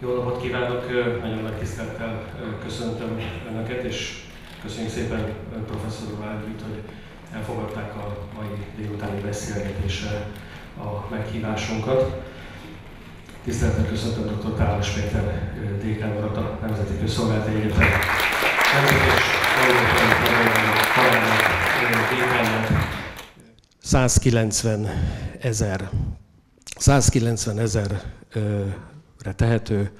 Jó napot kívánok, nagyon nagy tisztelettel köszöntöm Önöket, és köszönjük szépen professzor Vágyit, hogy elfogadták a mai délutáni beszélgetésre a meghívásunkat. Tisztelettel köszöntöm dr. Tálas Péter dékán a Nemzeti Közszolgálati Egyetem Nemzeti 190 ezer 190 ezer tehető.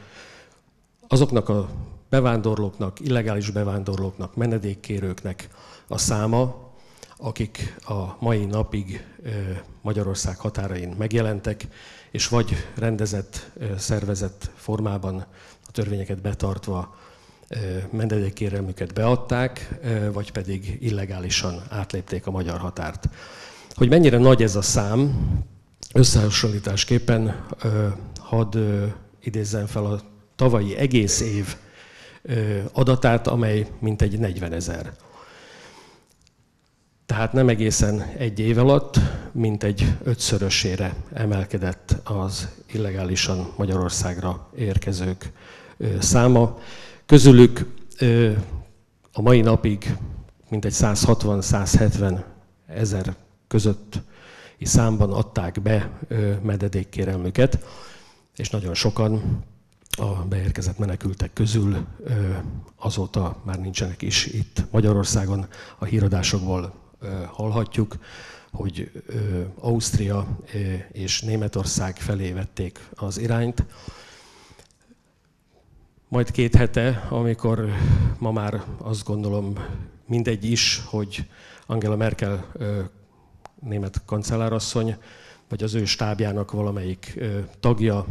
Azoknak a bevándorlóknak, illegális bevándorlóknak, menedékkérőknek a száma, akik a mai napig Magyarország határain megjelentek, és vagy rendezett, szervezett formában a törvényeket betartva menedékkérelmüket beadták, vagy pedig illegálisan átlépték a magyar határt. Hogy mennyire nagy ez a szám, összehasonlításképpen hadd idézzen fel a tavalyi egész év adatát, amely mintegy 40 ezer. Tehát nem egészen egy év alatt, mint egy ötszörösére emelkedett az illegálisan Magyarországra érkezők száma. Közülük a mai napig mintegy 160-170 ezer közötti számban adták be mededékkérelmüket és nagyon sokan a beérkezett menekültek közül azóta már nincsenek is itt Magyarországon. A híradásokból hallhatjuk, hogy Ausztria és Németország felé vették az irányt. Majd két hete, amikor ma már azt gondolom mindegy is, hogy Angela Merkel német kancellárasszony vagy az ő stábjának valamelyik tagja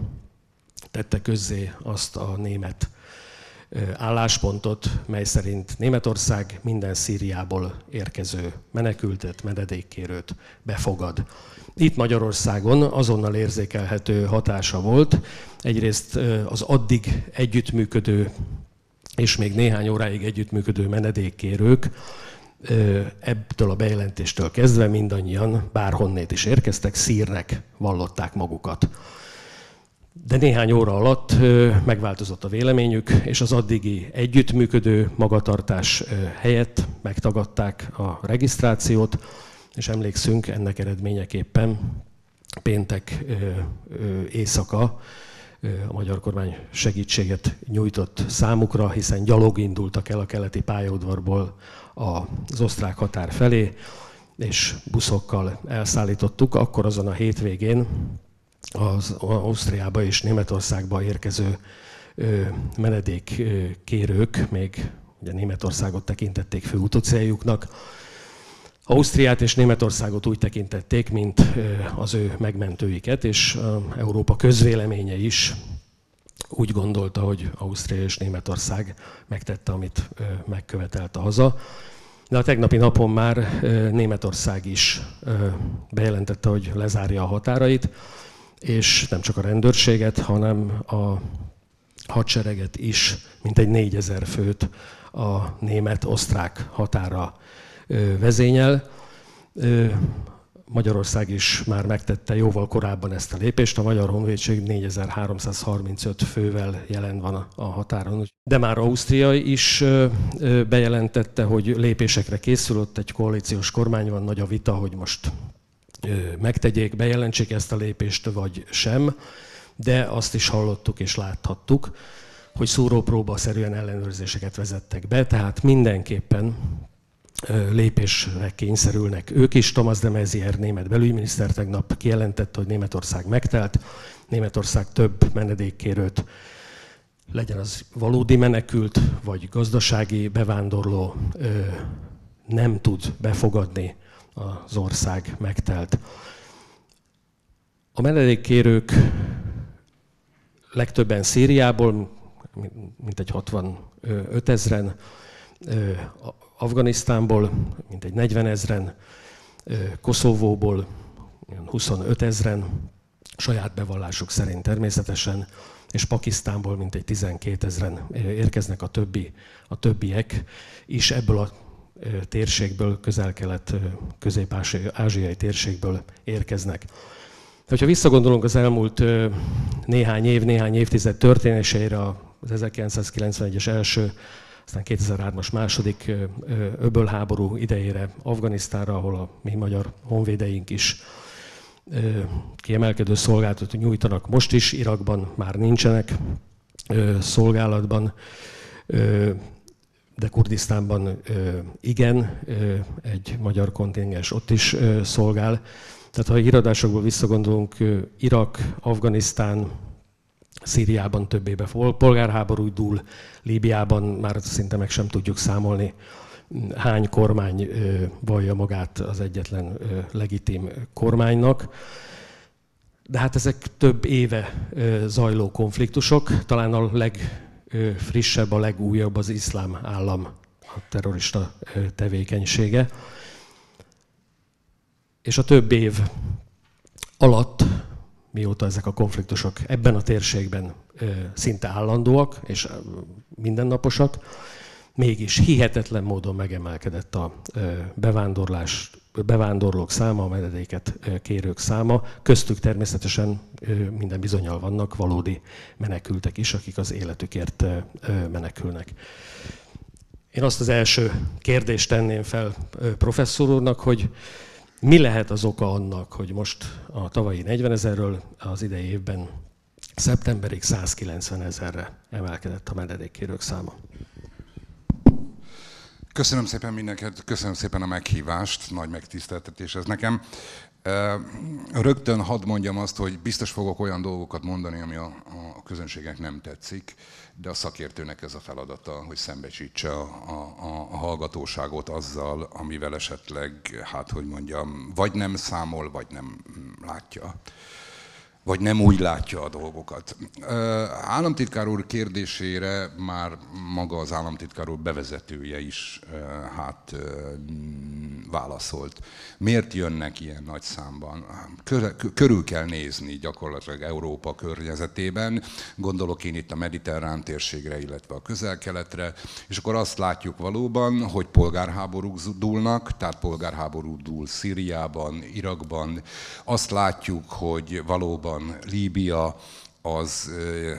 tette közzé azt a német álláspontot, mely szerint Németország minden Szíriából érkező menekültet, menedékkérőt befogad. Itt Magyarországon azonnal érzékelhető hatása volt. Egyrészt az addig együttműködő és még néhány óráig együttműködő menedékkérők ebből a bejelentéstől kezdve mindannyian, bárhonnét is érkeztek, szírnek vallották magukat. De néhány óra alatt megváltozott a véleményük, és az addigi együttműködő magatartás helyett megtagadták a regisztrációt, és emlékszünk ennek eredményeképpen péntek éjszaka a magyar kormány segítséget nyújtott számukra, hiszen gyalog indultak el a keleti pályaudvarból az osztrák határ felé, és buszokkal elszállítottuk, akkor azon a hétvégén az Ausztriába és Németországba érkező menedékkérők, még ugye Németországot tekintették fő utocéljuknak, Ausztriát és Németországot úgy tekintették, mint az ő megmentőiket, és Európa közvéleménye is úgy gondolta, hogy Ausztria és Németország megtette, amit megkövetelt a haza. De a tegnapi napon már Németország is bejelentette, hogy lezárja a határait, és nem csak a rendőrséget, hanem a hadsereget is, mint egy 4000 főt a német-osztrák határa vezényel. Magyarország is már megtette jóval korábban ezt a lépést. A Magyar Honvédség 4335 fővel jelen van a határon. De már Ausztria is bejelentette, hogy lépésekre készülött egy koalíciós kormány van, nagy a vita, hogy most megtegyék, bejelentsék ezt a lépést, vagy sem. De azt is hallottuk és láthattuk, hogy szúrópróba szerűen ellenőrzéseket vezettek be, tehát mindenképpen lépésre kényszerülnek ők is. Thomas de Maizière német belügyminiszter tegnap kijelentette, hogy Németország megtelt, Németország több menedékkérőt legyen az valódi menekült, vagy gazdasági bevándorló nem tud befogadni az ország megtelt. A menedékkérők legtöbben Szíriából, mint egy 65 ezeren, Afganisztánból, mintegy 40 ezren, Koszovóból 25 ezren, saját bevallásuk szerint természetesen, és Pakisztánból mintegy 12 ezren érkeznek a, többi, a többiek is ebből a térségből, közel-kelet, közép-ázsiai térségből érkeznek. Ha visszagondolunk az elmúlt néhány év, néhány évtized történéseire, az 1991-es első aztán 2003-as második öbölháború idejére Afganisztánra, ahol a mi magyar honvédeink is kiemelkedő szolgálatot nyújtanak most is, Irakban már nincsenek szolgálatban, de Kurdisztánban igen, egy magyar kontingens ott is szolgál. Tehát ha a híradásokból visszagondolunk, Irak, Afganisztán, Szíriában többébe polgárháború dúl, Líbiában már szinte meg sem tudjuk számolni, hány kormány vallja magát az egyetlen legitim kormánynak. De hát ezek több éve zajló konfliktusok, talán a legfrissebb, a legújabb az iszlám állam a terrorista tevékenysége. És a több év alatt mióta ezek a konfliktusok ebben a térségben szinte állandóak és mindennaposak, mégis hihetetlen módon megemelkedett a bevándorlás, bevándorlók száma, a menedéket kérők száma. Köztük természetesen minden bizonyal vannak valódi menekültek is, akik az életükért menekülnek. Én azt az első kérdést tenném fel professzor úrnak, hogy mi lehet az oka annak, hogy most a tavalyi 40 ezerről az idei évben szeptemberig 190 ezerre emelkedett a menedékkérők száma? Köszönöm szépen mindenkit, köszönöm szépen a meghívást, nagy megtiszteltetés ez nekem. Rögtön hadd mondjam azt, hogy biztos fogok olyan dolgokat mondani, ami a, a közönségnek nem tetszik de a szakértőnek ez a feladata, hogy szembesítse a, a, a hallgatóságot azzal, amivel esetleg, hát hogy mondjam, vagy nem számol, vagy nem látja vagy nem úgy látja a dolgokat. Államtitkár úr kérdésére már maga az államtitkár úr bevezetője is hát válaszolt. Miért jönnek ilyen nagy számban? Körül kell nézni gyakorlatilag Európa környezetében, gondolok én itt a mediterrán térségre, illetve a közel-keletre, és akkor azt látjuk valóban, hogy polgárháborúk dúlnak, tehát polgárháború dúl Szíriában, Irakban, azt látjuk, hogy valóban Líbia, az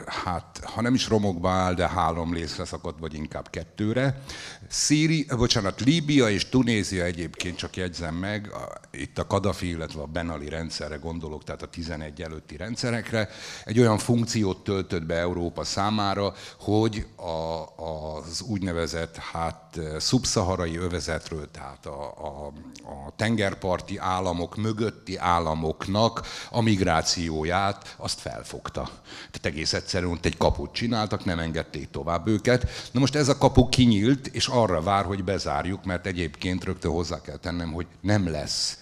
hát, ha nem is romokba áll, de három részre szakadt, vagy inkább kettőre. Szíri, bocsánat, Líbia és Tunézia egyébként, csak jegyzem meg, a, itt a Kadafi, illetve a Benali rendszerre gondolok, tehát a 11 előtti rendszerekre, egy olyan funkciót töltött be Európa számára, hogy a, az úgynevezett hát szubszaharai övezetről, tehát a, a, a tengerparti államok mögötti államoknak a migrációját, azt felfogta. Tehát egész egyszerűen ott egy kaput csináltak, nem engedték tovább őket. Na most ez a kapu kinyílt, és arra vár, hogy bezárjuk, mert egyébként rögtön hozzá kell tennem, hogy nem lesz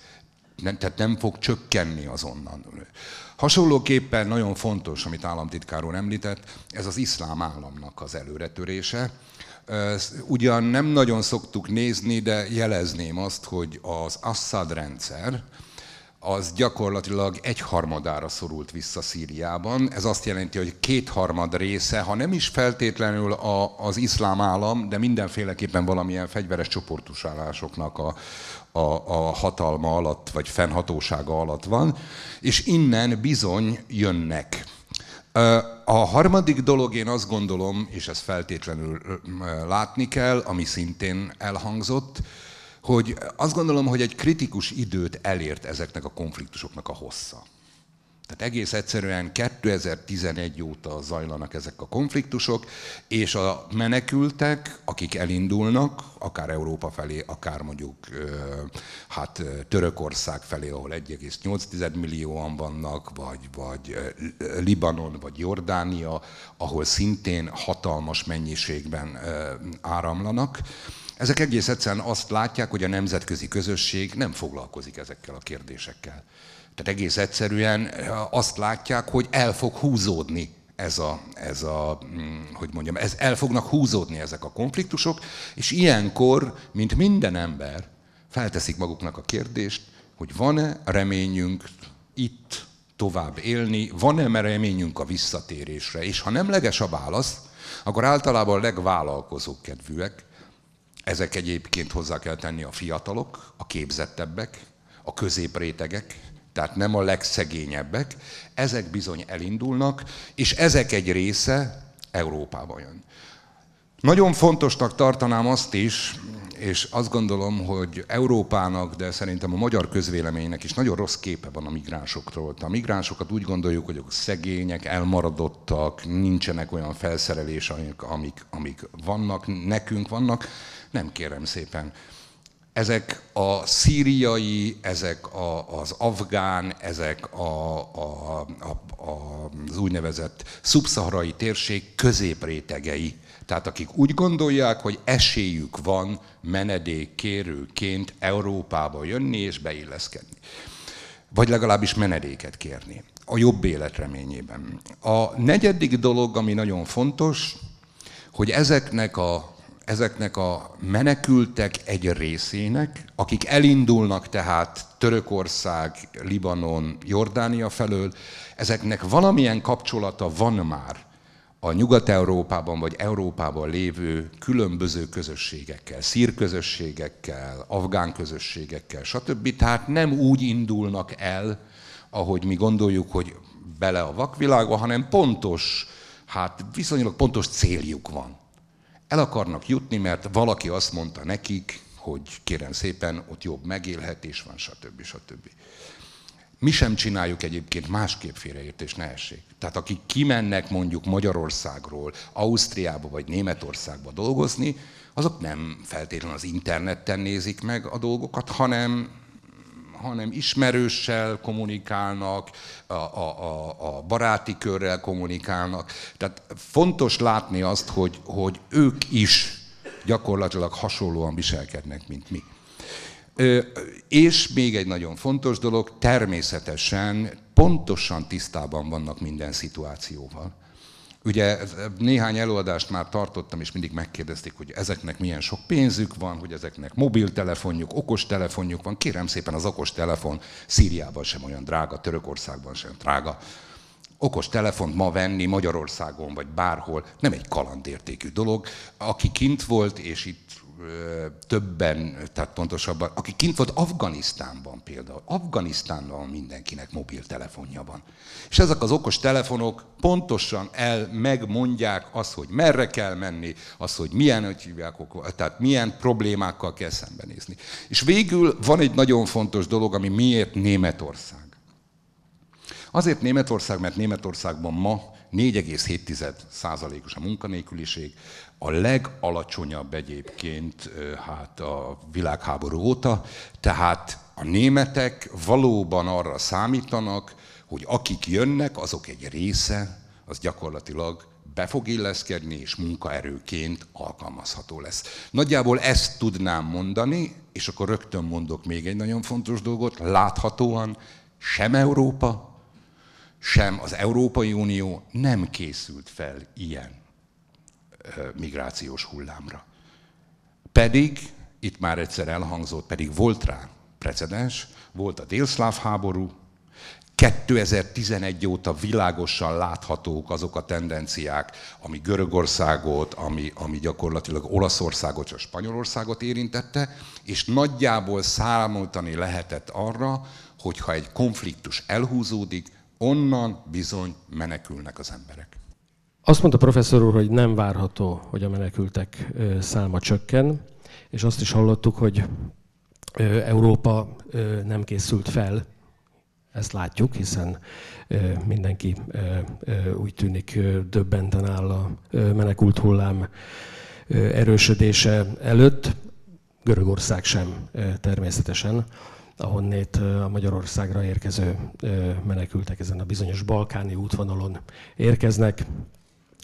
nem, tehát nem fog csökkenni azonnan. Hasonlóképpen nagyon fontos, amit államtitkáról említett, ez az iszlám államnak az előretörése. Ugyan nem nagyon szoktuk nézni, de jelezném azt, hogy az Assad rendszer, az gyakorlatilag egyharmadára szorult vissza Szíriában. Ez azt jelenti, hogy kétharmad része, ha nem is feltétlenül a, az iszlám állam, de mindenféleképpen valamilyen fegyveres csoportusállásoknak a, a, a hatalma alatt, vagy fennhatósága alatt van, és innen bizony jönnek a harmadik dolog, én azt gondolom, és ezt feltétlenül látni kell, ami szintén elhangzott, hogy azt gondolom, hogy egy kritikus időt elért ezeknek a konfliktusoknak a hossza. Tehát egész egyszerűen 2011 óta zajlanak ezek a konfliktusok, és a menekültek, akik elindulnak, akár Európa felé, akár mondjuk hát Törökország felé, ahol 1,8 millióan vannak, vagy, vagy Libanon, vagy Jordánia, ahol szintén hatalmas mennyiségben áramlanak, ezek egész egyszerűen azt látják, hogy a nemzetközi közösség nem foglalkozik ezekkel a kérdésekkel. Tehát egész egyszerűen azt látják, hogy el fog húzódni ez a, ez a mm, hogy mondjam, ez, el fognak húzódni ezek a konfliktusok, és ilyenkor, mint minden ember, felteszik maguknak a kérdést, hogy van-e reményünk itt tovább élni, van-e reményünk a visszatérésre, és ha nemleges a válasz, akkor általában legvállalkozók kedvűek, ezek egyébként hozzá kell tenni a fiatalok, a képzettebbek, a középrétegek, tehát nem a legszegényebbek, ezek bizony elindulnak, és ezek egy része Európába jön. Nagyon fontosnak tartanám azt is, és azt gondolom, hogy Európának, de szerintem a magyar közvéleménynek is nagyon rossz képe van a migránsokról. A migránsokat úgy gondoljuk, hogy ők szegények, elmaradottak, nincsenek olyan felszerelés, amik, amik, amik vannak, nekünk vannak. Nem kérem szépen ezek a szíriai, ezek a, az afgán, ezek a, a, a, a, az úgynevezett szubszaharai térség középrétegei. Tehát akik úgy gondolják, hogy esélyük van menedékkérőként Európába jönni és beilleszkedni. Vagy legalábbis menedéket kérni a jobb élet reményében. A negyedik dolog, ami nagyon fontos, hogy ezeknek a ezeknek a menekültek egy részének, akik elindulnak tehát Törökország, Libanon, Jordánia felől, ezeknek valamilyen kapcsolata van már a Nyugat-Európában vagy Európában lévő különböző közösségekkel, szírközösségekkel, közösségekkel, afgán közösségekkel, stb. Tehát nem úgy indulnak el, ahogy mi gondoljuk, hogy bele a vakvilágba, hanem pontos, hát viszonylag pontos céljuk van. El akarnak jutni, mert valaki azt mondta nekik, hogy kérem szépen, ott jobb megélhetés van, stb. stb. Mi sem csináljuk egyébként másképp félreértés, ne essék. Tehát akik kimennek mondjuk Magyarországról, Ausztriába vagy Németországba dolgozni, azok nem feltétlenül az interneten nézik meg a dolgokat, hanem hanem ismerőssel kommunikálnak, a, a, a, a baráti körrel kommunikálnak. Tehát fontos látni azt, hogy, hogy ők is gyakorlatilag hasonlóan viselkednek, mint mi. És még egy nagyon fontos dolog, természetesen pontosan tisztában vannak minden szituációval. Ugye e, néhány előadást már tartottam, és mindig megkérdezték, hogy ezeknek milyen sok pénzük van, hogy ezeknek mobiltelefonjuk, okostelefonjuk van. Kérem szépen az okostelefon Szíriában sem olyan drága, Törökországban sem drága. Okos ma venni Magyarországon vagy bárhol nem egy kalandértékű dolog. Aki kint volt és itt többen, tehát pontosabban, aki kint volt Afganisztánban például, Afganisztánban mindenkinek mobiltelefonja van. És ezek az okos telefonok pontosan el megmondják azt, hogy merre kell menni, azt, hogy milyen, hogy hívják, tehát milyen problémákkal kell szembenézni. És végül van egy nagyon fontos dolog, ami miért Németország. Azért Németország, mert Németországban ma 4,7%-os a munkanélküliség, a legalacsonyabb egyébként hát a világháború óta, tehát a németek valóban arra számítanak, hogy akik jönnek, azok egy része, az gyakorlatilag be fog illeszkedni, és munkaerőként alkalmazható lesz. Nagyjából ezt tudnám mondani, és akkor rögtön mondok még egy nagyon fontos dolgot, láthatóan sem Európa, sem az Európai Unió nem készült fel ilyen migrációs hullámra. Pedig, itt már egyszer elhangzott, pedig volt rá precedens, volt a délszláv háború, 2011 óta világosan láthatók azok a tendenciák, ami Görögországot, ami, ami gyakorlatilag Olaszországot, és Spanyolországot érintette, és nagyjából számoltani lehetett arra, hogyha egy konfliktus elhúzódik, onnan bizony menekülnek az emberek. Azt mondta a professzor úr, hogy nem várható, hogy a menekültek száma csökken, és azt is hallottuk, hogy Európa nem készült fel ezt látjuk, hiszen mindenki úgy tűnik döbbenten áll a menekült hullám erősödése előtt. Görögország sem természetesen, ahonnét a Magyarországra érkező menekültek ezen a bizonyos balkáni útvonalon érkeznek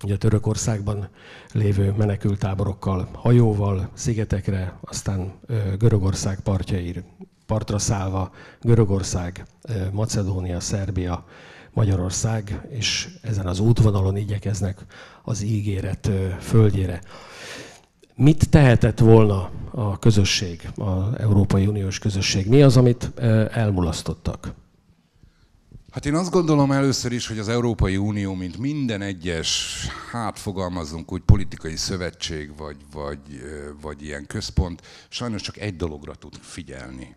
ugye Törökországban lévő menekültáborokkal, hajóval, szigetekre, aztán Görögország partjair, partra szállva Görögország, Macedónia, Szerbia, Magyarország, és ezen az útvonalon igyekeznek az ígéret földjére. Mit tehetett volna a közösség, az Európai Uniós közösség? Mi az, amit elmulasztottak? Hát én azt gondolom először is, hogy az Európai Unió, mint minden egyes, hát fogalmazunk úgy, politikai szövetség, vagy, vagy, vagy ilyen központ, sajnos csak egy dologra tud figyelni.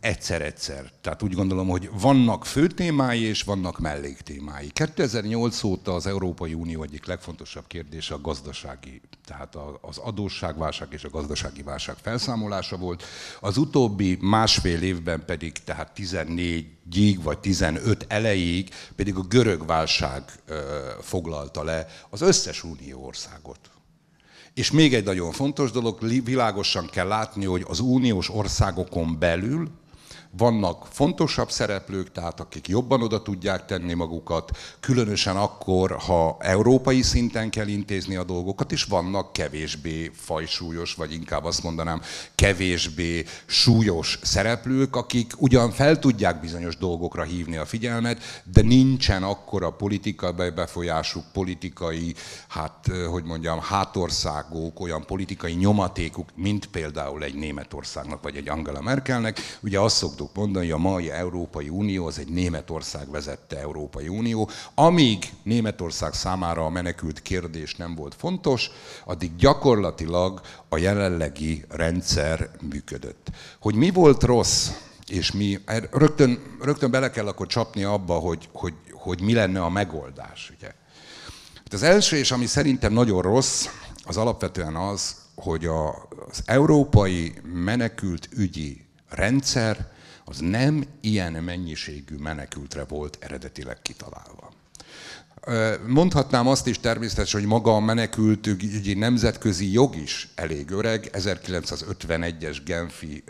Egyszer-egyszer. Tehát úgy gondolom, hogy vannak témái és vannak melléktémái. 2008 óta az Európai Unió egyik legfontosabb kérdése a gazdasági, tehát az adósságválság és a gazdasági válság felszámolása volt. Az utóbbi másfél évben pedig, tehát 14-ig vagy 15 elejéig pedig a görög válság foglalta le az összes unió országot és még egy nagyon fontos dolog, világosan kell látni, hogy az uniós országokon belül vannak fontosabb szereplők, tehát akik jobban oda tudják tenni magukat, különösen akkor, ha európai szinten kell intézni a dolgokat, és vannak kevésbé fajsúlyos, vagy inkább azt mondanám, kevésbé súlyos szereplők, akik ugyan fel tudják bizonyos dolgokra hívni a figyelmet, de nincsen akkora politikai befolyásuk, politikai, hát hogy mondjam, hátországok, olyan politikai nyomatékuk, mint például egy Németországnak, vagy egy Angela Merkelnek. Ugye azt szoktuk szoktuk mondani, hogy a mai Európai Unió az egy Németország vezette Európai Unió. Amíg Németország számára a menekült kérdés nem volt fontos, addig gyakorlatilag a jelenlegi rendszer működött. Hogy mi volt rossz, és mi hát rögtön, rögtön bele kell akkor csapni abba, hogy, hogy, hogy mi lenne a megoldás. Ugye? Hát az első, és ami szerintem nagyon rossz, az alapvetően az, hogy a, az európai menekült ügyi rendszer az nem ilyen mennyiségű menekültre volt eredetileg kitalálva. Mondhatnám azt is természetesen, hogy maga a menekültügyi nemzetközi jog is elég öreg, 1951-es Genfi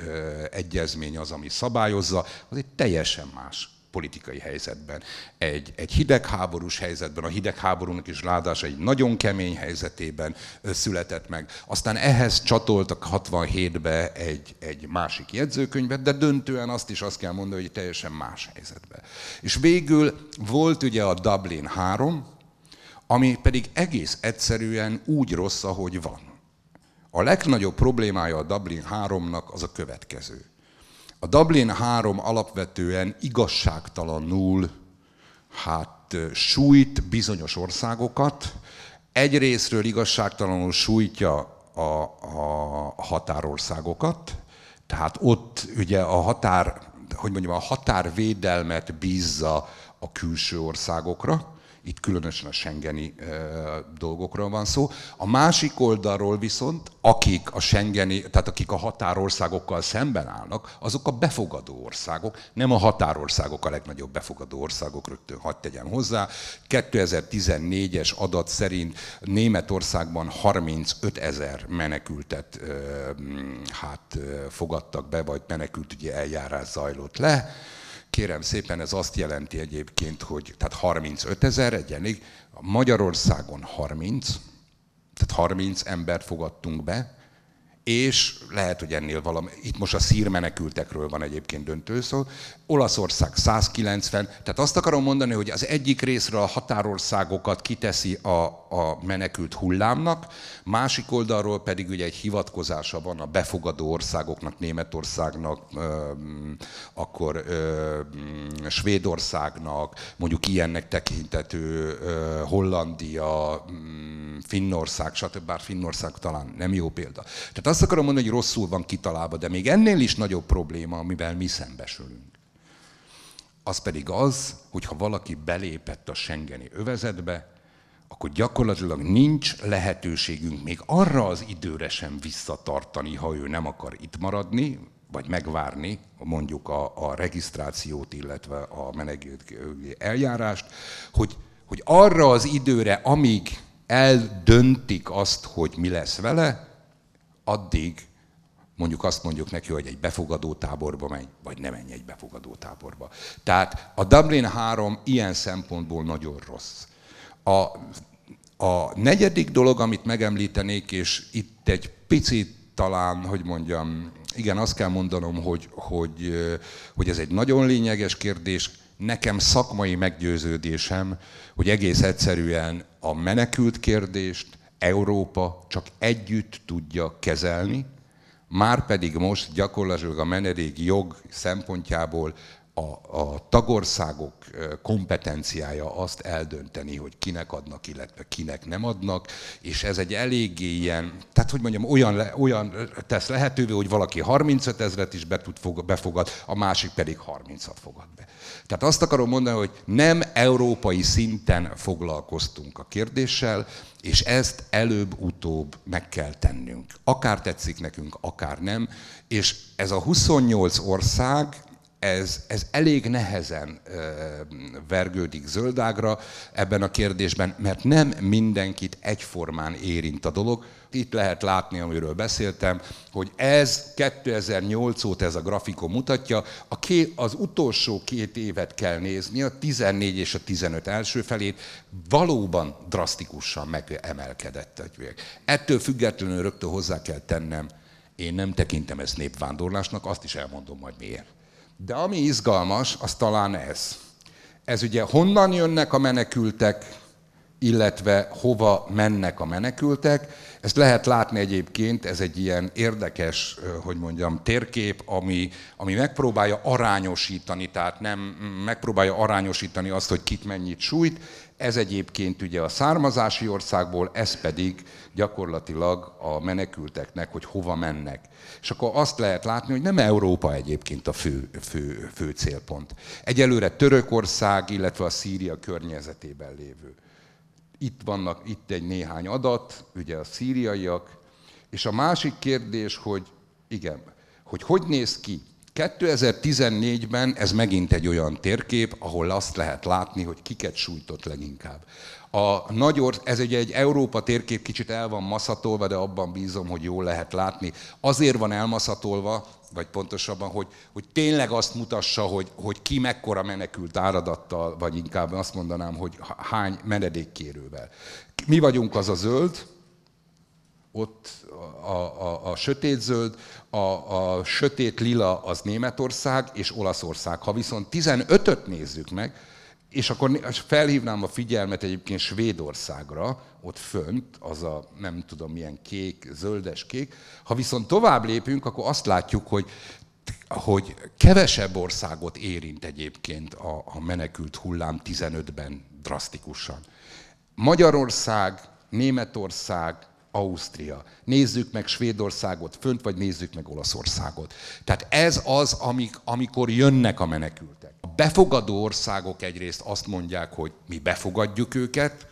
egyezmény az, ami szabályozza, az egy teljesen más politikai helyzetben. Egy, egy hidegháborús helyzetben, a hidegháborúnak is ládás egy nagyon kemény helyzetében született meg. Aztán ehhez csatoltak 67-be egy, egy másik jegyzőkönyvet, de döntően azt is azt kell mondani, hogy teljesen más helyzetben. És végül volt ugye a Dublin 3, ami pedig egész egyszerűen úgy rossz, ahogy van. A legnagyobb problémája a Dublin 3-nak az a következő. A Dublin 3 alapvetően igazságtalanul hát sújt bizonyos országokat. Egyrésztről igazságtalanul sújtja a, a határországokat, tehát ott ugye a határ, hogy mondjam, a határvédelmet bízza a külső országokra, itt különösen a Schengeni dolgokról van szó. A másik oldalról viszont, akik a Schengeni, tehát akik a határországokkal szemben állnak, azok a befogadó országok, nem a határországok a legnagyobb befogadó országok, rögtön hadd tegyem hozzá. 2014-es adat szerint Németországban 35 ezer menekültet hát fogadtak be, vagy menekült ugye eljárás zajlott le. Kérem szépen, ez azt jelenti egyébként, hogy tehát 35 ezer egyenig, Magyarországon 30, tehát 30 embert fogadtunk be, és lehet, hogy ennél valami, itt most a szírmenekültekről van egyébként döntő szó, Olaszország 190, tehát azt akarom mondani, hogy az egyik részre a határországokat kiteszi a, a menekült hullámnak, másik oldalról pedig ugye egy hivatkozása van a befogadó országoknak, Németországnak, ö, akkor ö, Svédországnak, mondjuk ilyennek tekintető ö, Hollandia, öm, mm, Finnország, stb. Bár Finnország talán nem jó példa. Tehát azt akarom mondani, hogy rosszul van kitalálva, de még ennél is nagyobb probléma, amivel mi szembesülünk. Az pedig az, hogy ha valaki belépett a Schengeni övezetbe, akkor gyakorlatilag nincs lehetőségünk még arra az időre sem visszatartani, ha ő nem akar itt maradni, vagy megvárni mondjuk a, a regisztrációt, illetve a menekült eljárást, hogy, hogy arra az időre, amíg eldöntik azt, hogy mi lesz vele, addig mondjuk azt mondjuk neki, hogy egy befogadó táborba menj, vagy ne menj egy befogadó táborba. Tehát a Dublin 3 ilyen szempontból nagyon rossz. A, a negyedik dolog, amit megemlítenék, és itt egy picit talán, hogy mondjam, igen, azt kell mondanom, hogy, hogy, hogy ez egy nagyon lényeges kérdés. Nekem szakmai meggyőződésem, hogy egész egyszerűen a menekült kérdést, Európa csak együtt tudja kezelni, már pedig most gyakorlatilag a menedék jog szempontjából a, a tagországok kompetenciája azt eldönteni, hogy kinek adnak, illetve kinek nem adnak, és ez egy eléggé ilyen, tehát hogy mondjam, olyan, le, olyan tesz lehetővé, hogy valaki 35 ezeret is be tud fog, befogad, a másik pedig 30-at fogad be. Tehát azt akarom mondani, hogy nem európai szinten foglalkoztunk a kérdéssel, és ezt előbb-utóbb meg kell tennünk. Akár tetszik nekünk, akár nem. És ez a 28 ország ez, ez elég nehezen vergődik zöldágra ebben a kérdésben, mert nem mindenkit egyformán érint a dolog. Itt lehet látni, amiről beszéltem, hogy ez 2008 óta ez a grafikon mutatja, a ké, az utolsó két évet kell nézni, a 14 és a 15 első felét valóban drasztikusan megemelkedett. Ettől függetlenül rögtön hozzá kell tennem, én nem tekintem ezt népvándorlásnak, azt is elmondom majd miért. De ami izgalmas, az talán ez. Ez ugye honnan jönnek a menekültek, illetve hova mennek a menekültek. Ezt lehet látni egyébként, ez egy ilyen érdekes, hogy mondjam, térkép, ami, ami megpróbálja arányosítani, tehát nem megpróbálja arányosítani azt, hogy kit mennyit sújt. Ez egyébként ugye a származási országból, ez pedig gyakorlatilag a menekülteknek, hogy hova mennek. És akkor azt lehet látni, hogy nem Európa egyébként a fő, fő, fő célpont. Egyelőre Törökország, illetve a Szíria környezetében lévő itt vannak itt egy néhány adat, ugye a szíriaiak. És a másik kérdés, hogy igen, hogy hogy néz ki 2014-ben ez megint egy olyan térkép, ahol azt lehet látni, hogy kiket sújtott leginkább. A nagy orsz, ez ugye egy Európa térkép, kicsit el van maszatolva, de abban bízom, hogy jól lehet látni. Azért van elmaszatolva, vagy pontosabban, hogy, hogy tényleg azt mutassa, hogy, hogy ki mekkora menekült áradattal, vagy inkább azt mondanám, hogy hány menedékkérővel. Mi vagyunk az a zöld, ott a, a, a sötét-zöld, a, a sötét-lila az Németország és Olaszország. Ha viszont 15-öt nézzük meg, és akkor felhívnám a figyelmet egyébként Svédországra, ott fönt, az a nem tudom milyen kék, zöldes-kék. Ha viszont tovább lépünk, akkor azt látjuk, hogy hogy kevesebb országot érint egyébként a, a menekült hullám 15-ben drasztikusan. Magyarország, Németország, Ausztria. Nézzük meg Svédországot fönt, vagy nézzük meg Olaszországot. Tehát ez az, amik, amikor jönnek a menekültek. A befogadó országok egyrészt azt mondják, hogy mi befogadjuk őket,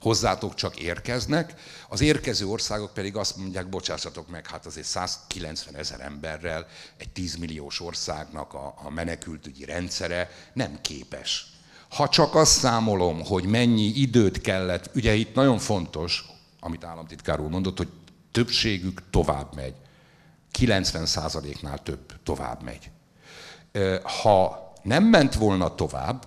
hozzátok csak érkeznek, az érkező országok pedig azt mondják, bocsássatok meg, hát azért 190 ezer emberrel egy 10 milliós országnak a, a menekültügyi rendszere nem képes ha csak azt számolom, hogy mennyi időt kellett, ugye itt nagyon fontos, amit államtitkár úr mondott, hogy többségük tovább megy. 90%-nál több tovább megy. Ha nem ment volna tovább,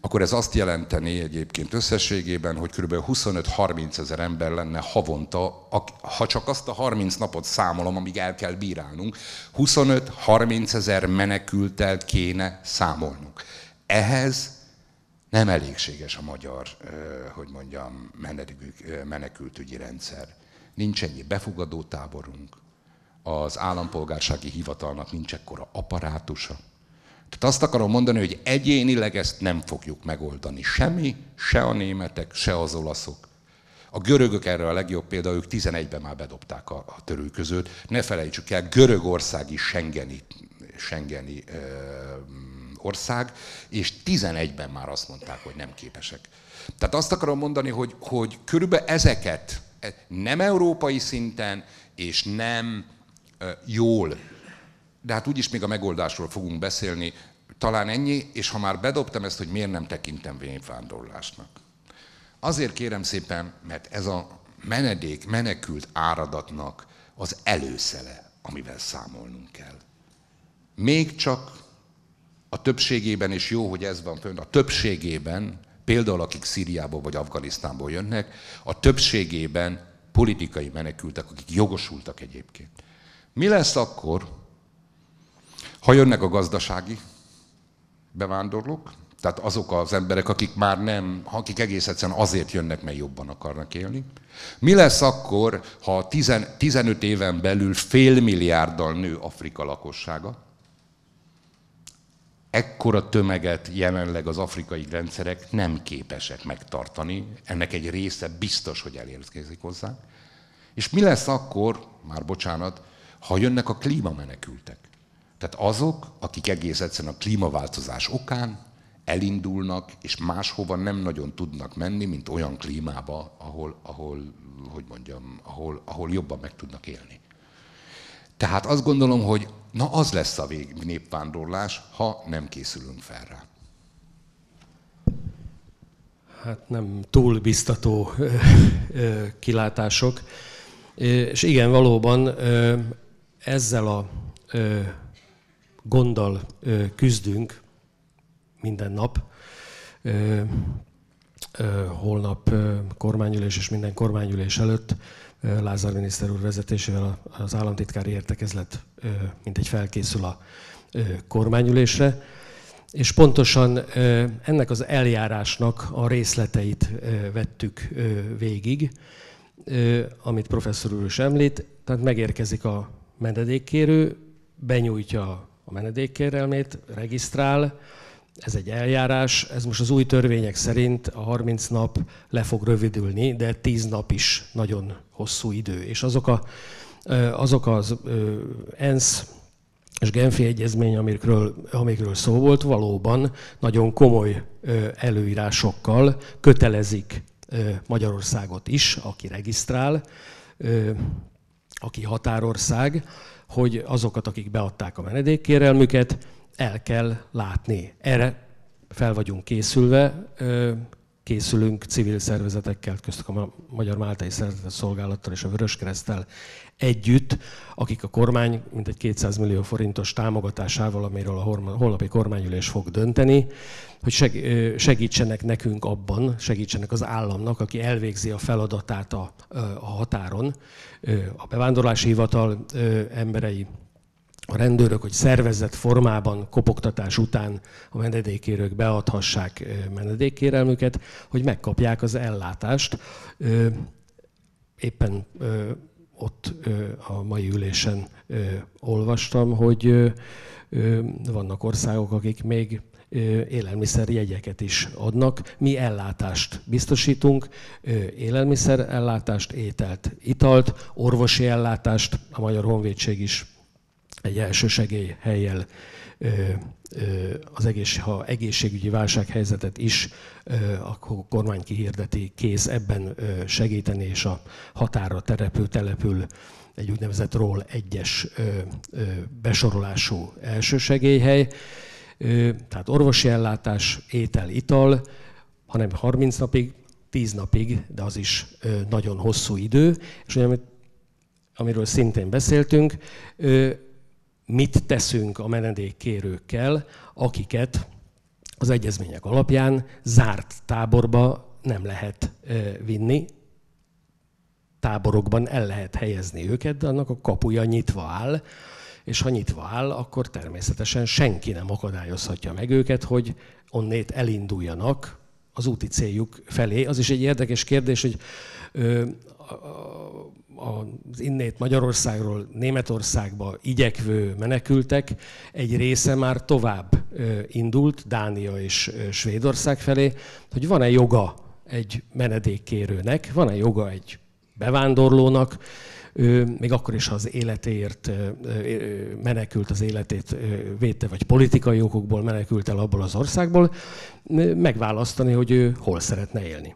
akkor ez azt jelenteni egyébként összességében, hogy kb. 25-30 ezer ember lenne havonta, ha csak azt a 30 napot számolom, amíg el kell bírálnunk, 25-30 ezer menekültel kéne számolnunk. Ehhez nem elégséges a magyar, hogy mondjam, menekültügyi rendszer. Nincs ennyi befogadó táborunk, az állampolgársági hivatalnak nincs ekkora apparátusa. Tehát azt akarom mondani, hogy egyénileg ezt nem fogjuk megoldani. Semmi, se a németek, se az olaszok. A görögök erre a legjobb példa, ők 11-ben már bedobták a, a törülközőt. Ne felejtsük el, görögországi sengeni, Schengeni, Schengeni ö, ország, és 11-ben már azt mondták, hogy nem képesek. Tehát azt akarom mondani, hogy, hogy körülbelül ezeket e, nem európai szinten, és nem e, jól, de hát úgyis még a megoldásról fogunk beszélni, talán ennyi, és ha már bedobtam ezt, hogy miért nem tekintem vényvándorlásnak. Azért kérem szépen, mert ez a menedék, menekült áradatnak az előszele, amivel számolnunk kell. Még csak a többségében, és jó, hogy ez van fönn, a többségében, például akik Szíriából vagy Afganisztánból jönnek, a többségében politikai menekültek, akik jogosultak egyébként. Mi lesz akkor, ha jönnek a gazdasági bevándorlók, tehát azok az emberek, akik már nem, akik egész egyszerűen azért jönnek, mert jobban akarnak élni. Mi lesz akkor, ha 15 éven belül fél milliárddal nő Afrika lakossága? ekkora tömeget jelenleg az afrikai rendszerek nem képesek megtartani, ennek egy része biztos, hogy elérkezik hozzá. És mi lesz akkor, már bocsánat, ha jönnek a klímamenekültek? Tehát azok, akik egész egyszerűen a klímaváltozás okán elindulnak, és máshova nem nagyon tudnak menni, mint olyan klímába, ahol, ahol hogy mondjam, ahol, ahol jobban meg tudnak élni. Tehát azt gondolom, hogy na az lesz a vég népvándorlás, ha nem készülünk fel rá. Hát nem túl biztató kilátások. És igen, valóban ezzel a gonddal küzdünk minden nap. Holnap kormányülés és minden kormányülés előtt Lázár miniszter úr vezetésével az államtitkári értekezlet mint egy felkészül a kormányülésre, és pontosan ennek az eljárásnak a részleteit vettük végig, amit professzor úr is említ, tehát megérkezik a menedékkérő, benyújtja a menedékkérelmét, regisztrál, ez egy eljárás, ez most az új törvények szerint a 30 nap le fog rövidülni, de 10 nap is nagyon hosszú idő. És azok, a, azok az ENSZ és Genfi egyezmény, amikről, amikről szó volt, valóban nagyon komoly előírásokkal kötelezik Magyarországot is, aki regisztrál, aki határország, hogy azokat, akik beadták a menedékkérelmüket, el kell látni. Erre fel vagyunk készülve, készülünk civil szervezetekkel, köztük a Magyar Máltai Szervezet Szolgálattal és a Vöröskereszttel együtt, akik a kormány mintegy 200 millió forintos támogatásával, amiről a holnapi kormányülés fog dönteni, hogy segítsenek nekünk abban, segítsenek az államnak, aki elvégzi a feladatát a, a határon, a bevándorlási hivatal emberei, a rendőrök, hogy szervezett formában kopogtatás után a menedékérők beadhassák menedékkérelmüket, hogy megkapják az ellátást. Éppen ott a mai ülésen olvastam, hogy vannak országok, akik még élelmiszerjegyeket is adnak. Mi ellátást biztosítunk, élelmiszerellátást, ételt, italt, orvosi ellátást, a Magyar Honvédség is egy elsősegély helyjel az egész, ha egészségügyi válsághelyzetet is, akkor a kormány kihirdeti, kész ebben segíteni, és a határa terepül, települ egy úgynevezett ról egyes es besorolású elsősegélyhely. Tehát orvosi ellátás, étel, ital, hanem 30 napig, 10 napig, de az is nagyon hosszú idő. És ugye, amiről szintén beszéltünk, mit teszünk a menedékkérőkkel, akiket az egyezmények alapján zárt táborba nem lehet vinni, táborokban el lehet helyezni őket, de annak a kapuja nyitva áll, és ha nyitva áll, akkor természetesen senki nem akadályozhatja meg őket, hogy onnét elinduljanak az úti céljuk felé. Az is egy érdekes kérdés, hogy az innét Magyarországról Németországba igyekvő menekültek egy része már tovább indult Dánia és Svédország felé, hogy van-e joga egy menedékkérőnek, van-e joga egy bevándorlónak, ő még akkor is, ha az életéért menekült, az életét védte, vagy politikai okokból menekült el abból az országból, megválasztani, hogy ő hol szeretne élni.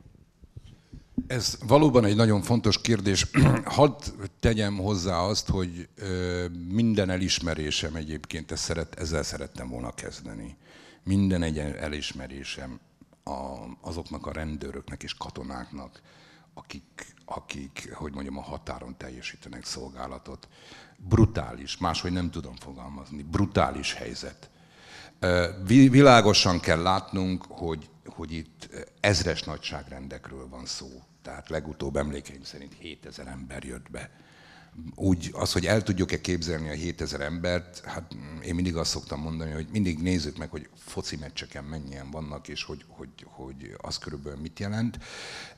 Ez valóban egy nagyon fontos kérdés. Hadd tegyem hozzá azt, hogy minden elismerésem egyébként ezt szeret, ezzel szerettem volna kezdeni. Minden egy elismerésem a, azoknak a rendőröknek és katonáknak, akik, akik, hogy mondjam, a határon teljesítenek szolgálatot. Brutális, máshogy nem tudom fogalmazni, brutális helyzet. Világosan kell látnunk, hogy, hogy itt ezres nagyságrendekről van szó. Tehát legutóbb emlékeim szerint 7000 ember jött be. Úgy az, hogy el tudjuk-e képzelni a 7000 embert, hát mm, én mindig azt szoktam mondani, hogy mindig nézzük meg, hogy foci meccseken mennyien vannak, és hogy, hogy, hogy az körülbelül mit jelent.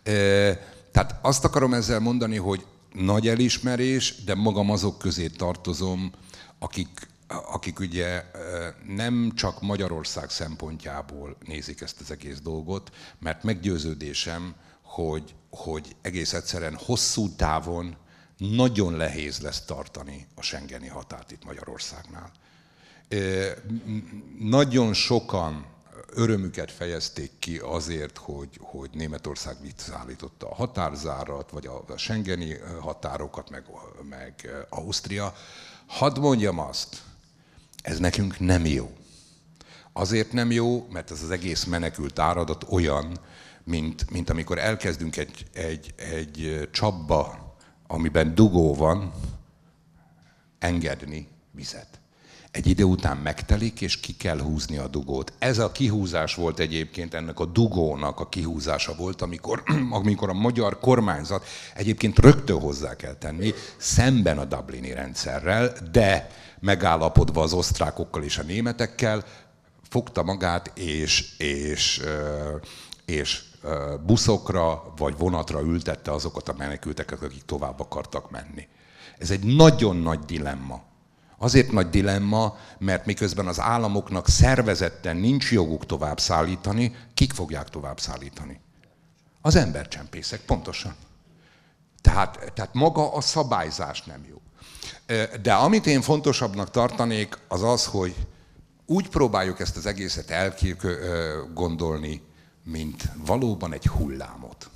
E- tehát azt akarom ezzel mondani, hogy nagy elismerés, de magam azok közé tartozom, akik, akik ugye nem csak Magyarország szempontjából nézik ezt az egész dolgot, mert meggyőződésem, hogy, hogy egész egyszerűen hosszú távon nagyon nehéz lesz tartani a Schengeni határt itt Magyarországnál. Nagyon sokan örömüket fejezték ki azért, hogy, hogy Németország visszaállította a határzárat, vagy a, Schengeni határokat, meg, meg Ausztria. Hadd mondjam azt, ez nekünk nem jó. Azért nem jó, mert ez az egész menekült áradat olyan, mint, mint amikor elkezdünk egy, egy, egy csapba, amiben dugó van, engedni vizet egy idő után megtelik, és ki kell húzni a dugót. Ez a kihúzás volt egyébként, ennek a dugónak a kihúzása volt, amikor, amikor a magyar kormányzat egyébként rögtön hozzá kell tenni, szemben a Dublini rendszerrel, de megállapodva az osztrákokkal és a németekkel, fogta magát, és, és, és buszokra vagy vonatra ültette azokat a menekülteket, akik tovább akartak menni. Ez egy nagyon nagy dilemma. Azért nagy dilemma, mert miközben az államoknak szervezetten nincs joguk tovább szállítani, kik fogják tovább szállítani? Az embercsempészek, pontosan. Tehát, tehát maga a szabályzás nem jó. De amit én fontosabbnak tartanék, az az, hogy úgy próbáljuk ezt az egészet elgondolni, mint valóban egy hullámot.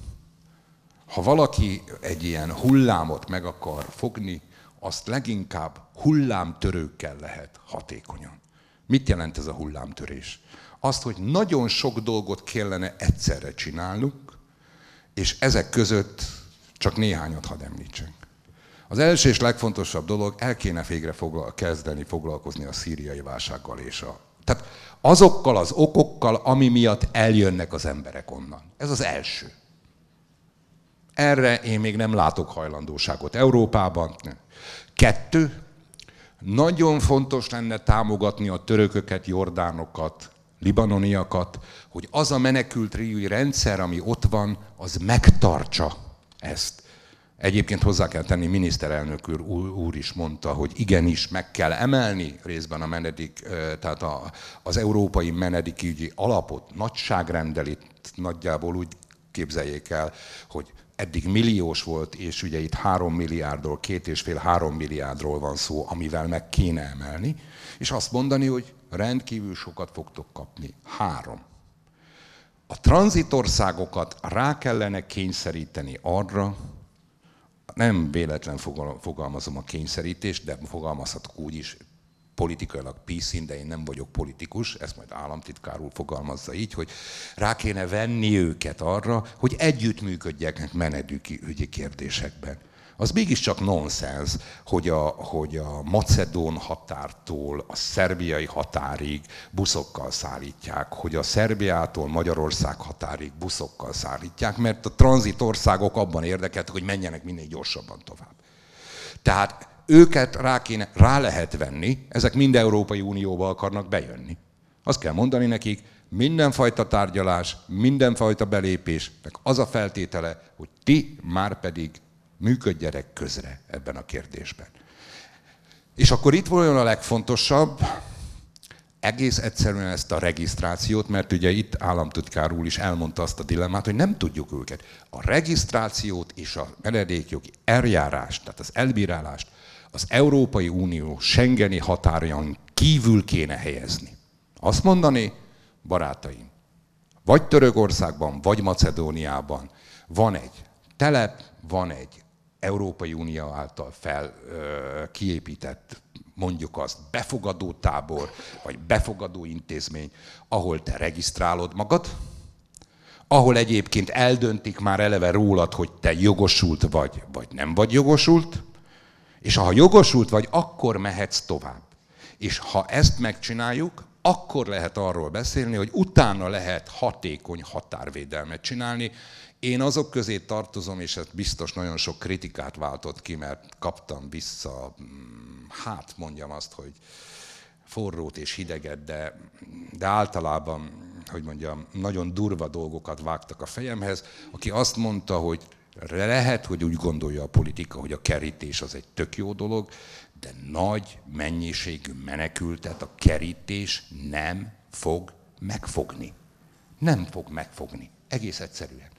Ha valaki egy ilyen hullámot meg akar fogni, azt leginkább hullámtörőkkel lehet hatékonyan. Mit jelent ez a hullámtörés? Azt, hogy nagyon sok dolgot kellene egyszerre csinálnunk, és ezek között csak néhányat hadd említsünk. Az első és legfontosabb dolog, el kéne végre foglal, kezdeni foglalkozni a szíriai válsággal és a... Tehát azokkal az okokkal, ami miatt eljönnek az emberek onnan. Ez az első. Erre én még nem látok hajlandóságot Európában. Nem. Kettő, nagyon fontos lenne támogatni a törököket, jordánokat, libanoniakat, hogy az a menekült rendszer, ami ott van, az megtartsa ezt. Egyébként hozzá kell tenni, miniszterelnök úr, úr is mondta, hogy igenis meg kell emelni részben a menedik, tehát a, az európai menedikügyi alapot, nagyságrendelit nagyjából úgy képzeljék el, hogy eddig milliós volt, és ugye itt 3 milliárdról, két és fél három milliárdról van szó, amivel meg kéne emelni, és azt mondani, hogy rendkívül sokat fogtok kapni. Három. A tranzitországokat rá kellene kényszeríteni arra, nem véletlen fogalmazom a kényszerítést, de fogalmazhatok úgy is, politikailag piszin, de én nem vagyok politikus, ezt majd államtitkár úr fogalmazza így, hogy rá kéne venni őket arra, hogy együttműködjenek menedügyi kérdésekben. Az mégiscsak nonsens, hogy a, hogy a macedón határtól a szerbiai határig buszokkal szállítják, hogy a Szerbiától Magyarország határig buszokkal szállítják, mert a tranzitországok abban érdekeltek, hogy menjenek minél gyorsabban tovább. Tehát őket rá, kéne, rá lehet venni, ezek mind Európai Unióba akarnak bejönni. Azt kell mondani nekik, mindenfajta tárgyalás, mindenfajta belépésnek az a feltétele, hogy ti már pedig működjetek közre ebben a kérdésben. És akkor itt volna a legfontosabb, egész egyszerűen ezt a regisztrációt, mert ugye itt államtitkár úr is elmondta azt a dilemmát, hogy nem tudjuk őket. A regisztrációt és a menedékjogi eljárást, tehát az elbírálást az Európai Unió Schengeni határain kívül kéne helyezni. Azt mondani, barátaim, vagy Törökországban, vagy Macedóniában van egy telep, van egy Európai Unió által fel ö, kiépített, mondjuk azt, befogadó tábor, vagy befogadó intézmény, ahol te regisztrálod magad, ahol egyébként eldöntik már eleve rólad, hogy te jogosult vagy, vagy nem vagy jogosult, és ha jogosult vagy, akkor mehetsz tovább. És ha ezt megcsináljuk, akkor lehet arról beszélni, hogy utána lehet hatékony határvédelmet csinálni. Én azok közé tartozom, és ez biztos nagyon sok kritikát váltott ki, mert kaptam vissza, mm, hát mondjam azt, hogy forrót és hideget, de, de általában, hogy mondjam, nagyon durva dolgokat vágtak a fejemhez, aki azt mondta, hogy lehet, hogy úgy gondolja a politika, hogy a kerítés az egy tök jó dolog, de nagy mennyiségű menekültet a kerítés nem fog megfogni. Nem fog megfogni. Egész egyszerűen.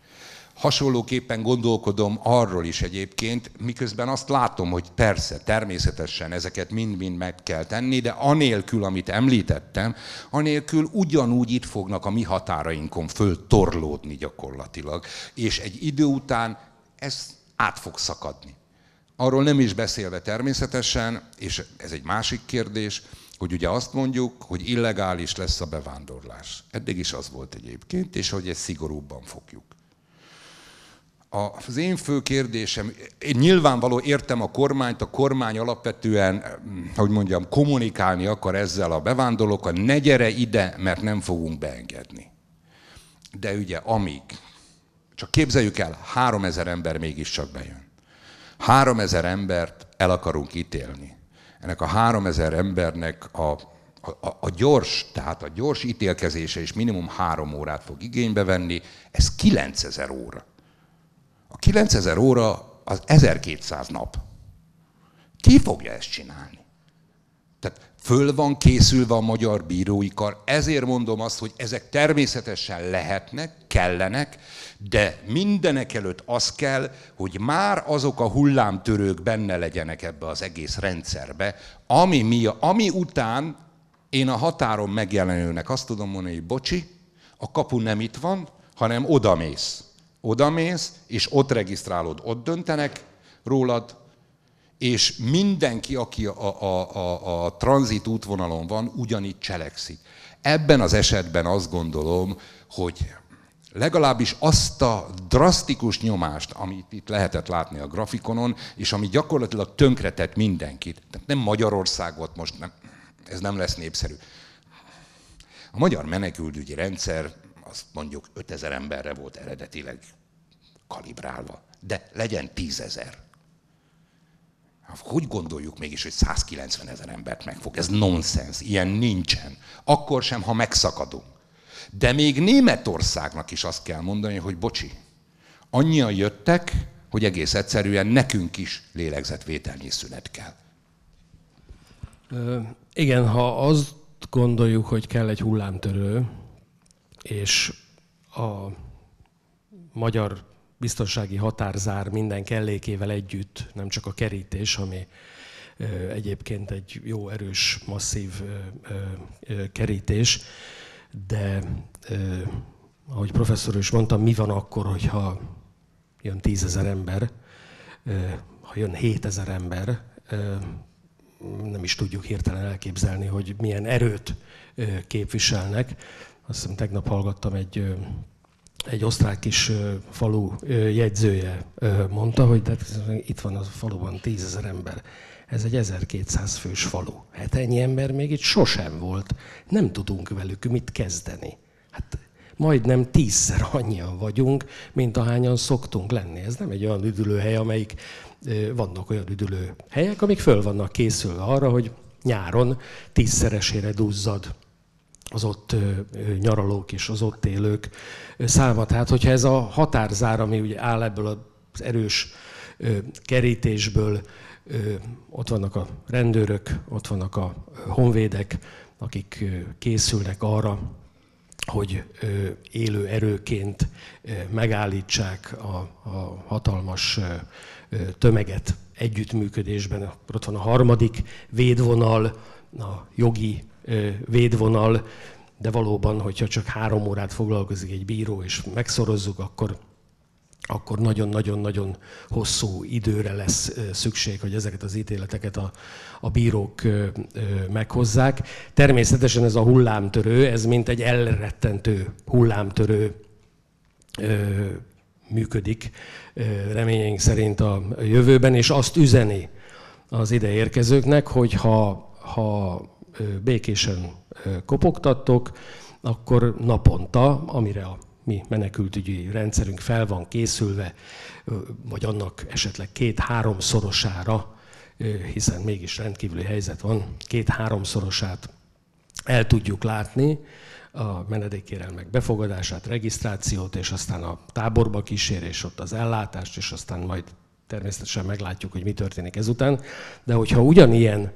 Hasonlóképpen gondolkodom arról is egyébként, miközben azt látom, hogy persze, természetesen ezeket mind-mind meg kell tenni, de anélkül, amit említettem, anélkül ugyanúgy itt fognak a mi határainkon föltorlódni gyakorlatilag, és egy idő után ez át fog szakadni. Arról nem is beszélve természetesen, és ez egy másik kérdés, hogy ugye azt mondjuk, hogy illegális lesz a bevándorlás. Eddig is az volt egyébként, és hogy ezt szigorúbban fogjuk az én fő kérdésem, én nyilvánvaló értem a kormányt, a kormány alapvetően, eh, hogy mondjam, kommunikálni akar ezzel a bevándorlókkal, ne gyere ide, mert nem fogunk beengedni. De ugye amíg, csak képzeljük el, három ezer ember mégiscsak bejön. Három ezer embert el akarunk ítélni. Ennek a három ezer embernek a a, a, a gyors, tehát a gyors ítélkezése is minimum három órát fog igénybe venni, ez 9000 óra. A 9000 óra az 1200 nap. Ki fogja ezt csinálni? Tehát föl van készülve a magyar bírói kar. Ezért mondom azt, hogy ezek természetesen lehetnek, kellenek, de mindenek előtt az kell, hogy már azok a hullámtörők benne legyenek ebbe az egész rendszerbe, ami, mi, ami után én a határon megjelenőnek azt tudom mondani, hogy bocsi, a kapu nem itt van, hanem odamész odamész, és ott regisztrálod, ott döntenek rólad, és mindenki, aki a, a, a, a tranzit útvonalon van, ugyanígy cselekszik. Ebben az esetben azt gondolom, hogy legalábbis azt a drasztikus nyomást, amit itt lehetett látni a grafikonon, és ami gyakorlatilag tönkretett mindenkit. Tehát nem Magyarországot most, nem, ez nem lesz népszerű. A magyar menekültügyi rendszer azt mondjuk 5000 emberre volt eredetileg kalibrálva, de legyen tízezer. Hát hogy gondoljuk mégis, hogy 190 ezer embert megfog? Ez nonsens, ilyen nincsen. Akkor sem, ha megszakadunk. De még Németországnak is azt kell mondani, hogy bocsi, annyian jöttek, hogy egész egyszerűen nekünk is lélegzetvételnyi szünet kell. Ö, igen, ha azt gondoljuk, hogy kell egy hullámtörő, és a magyar biztonsági határzár minden kellékével együtt, nem csak a kerítés, ami egyébként egy jó, erős, masszív kerítés, de ahogy professzor is mondta, mi van akkor, hogyha jön tízezer ember, ha jön hétezer ember, nem is tudjuk hirtelen elképzelni, hogy milyen erőt képviselnek. Azt hiszem, tegnap hallgattam egy egy osztrák kis falu jegyzője mondta, hogy itt van a faluban tízezer ember. Ez egy 1200 fős falu. Hát ennyi ember még itt sosem volt. Nem tudunk velük mit kezdeni. Hát majdnem tízszer annyian vagyunk, mint ahányan szoktunk lenni. Ez nem egy olyan üdülőhely, amelyik vannak olyan üdülőhelyek, amik föl vannak készülve arra, hogy nyáron tízszeresére duzzad az ott nyaralók és az ott élők száma. Tehát, hogyha ez a határzár, ami ugye áll ebből az erős kerítésből, ott vannak a rendőrök, ott vannak a honvédek, akik készülnek arra, hogy élő erőként megállítsák a, a hatalmas tömeget együttműködésben. Ott van a harmadik védvonal, a jogi védvonal, de valóban, hogyha csak három órát foglalkozik egy bíró, és megszorozzuk, akkor akkor nagyon-nagyon-nagyon hosszú időre lesz szükség, hogy ezeket az ítéleteket a, a bírók meghozzák. Természetesen ez a hullámtörő, ez mint egy elrettentő hullámtörő működik reményeink szerint a jövőben, és azt üzeni az ideérkezőknek, hogy ha, ha békésen kopogtattok, akkor naponta, amire a mi menekültügyi rendszerünk fel van készülve, vagy annak esetleg két-háromszorosára, hiszen mégis rendkívüli helyzet van, két-háromszorosát el tudjuk látni, a menedékkérelmek befogadását, regisztrációt, és aztán a táborba kísérés, ott az ellátást, és aztán majd természetesen meglátjuk, hogy mi történik ezután, de hogyha ugyanilyen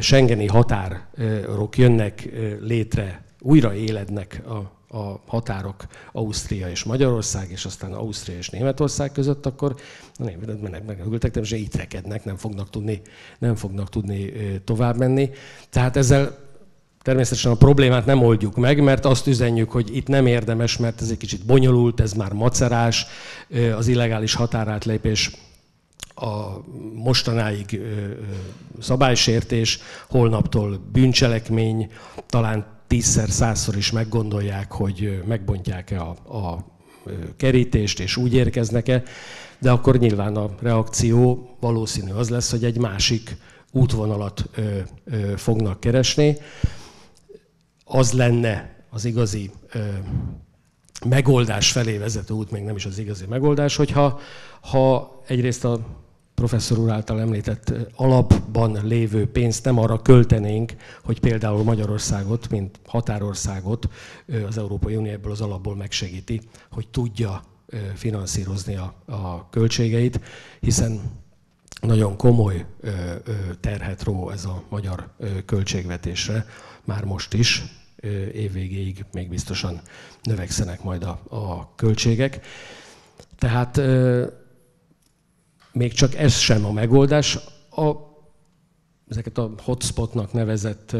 Schengeni határok jönnek létre, újra élednek a a határok Ausztria és Magyarország, és aztán Ausztria és Németország között, akkor a németek menek, megöltek, nem, és itt rekednek, nem fognak tudni, nem fognak tudni tovább menni. Tehát ezzel természetesen a problémát nem oldjuk meg, mert azt üzenjük, hogy itt nem érdemes, mert ez egy kicsit bonyolult, ez már macerás, az illegális határátlépés a mostanáig szabálysértés, holnaptól bűncselekmény, talán tízszer, százszor is meggondolják, hogy megbontják-e a, a kerítést, és úgy érkeznek-e, de akkor nyilván a reakció valószínű az lesz, hogy egy másik útvonalat ö, ö, fognak keresni. Az lenne az igazi ö, megoldás felé vezető út, még nem is az igazi megoldás, hogyha ha egyrészt a professzor úr által említett alapban lévő pénzt nem arra költenénk, hogy például Magyarországot, mint határországot az Európai Unió ebből az alapból megsegíti, hogy tudja finanszírozni a, a költségeit, hiszen nagyon komoly terhet ró ez a magyar költségvetésre, már most is, évvégéig még biztosan növekszenek majd a, a költségek. Tehát még csak ez sem a megoldás. A ezeket a hotspotnak nevezett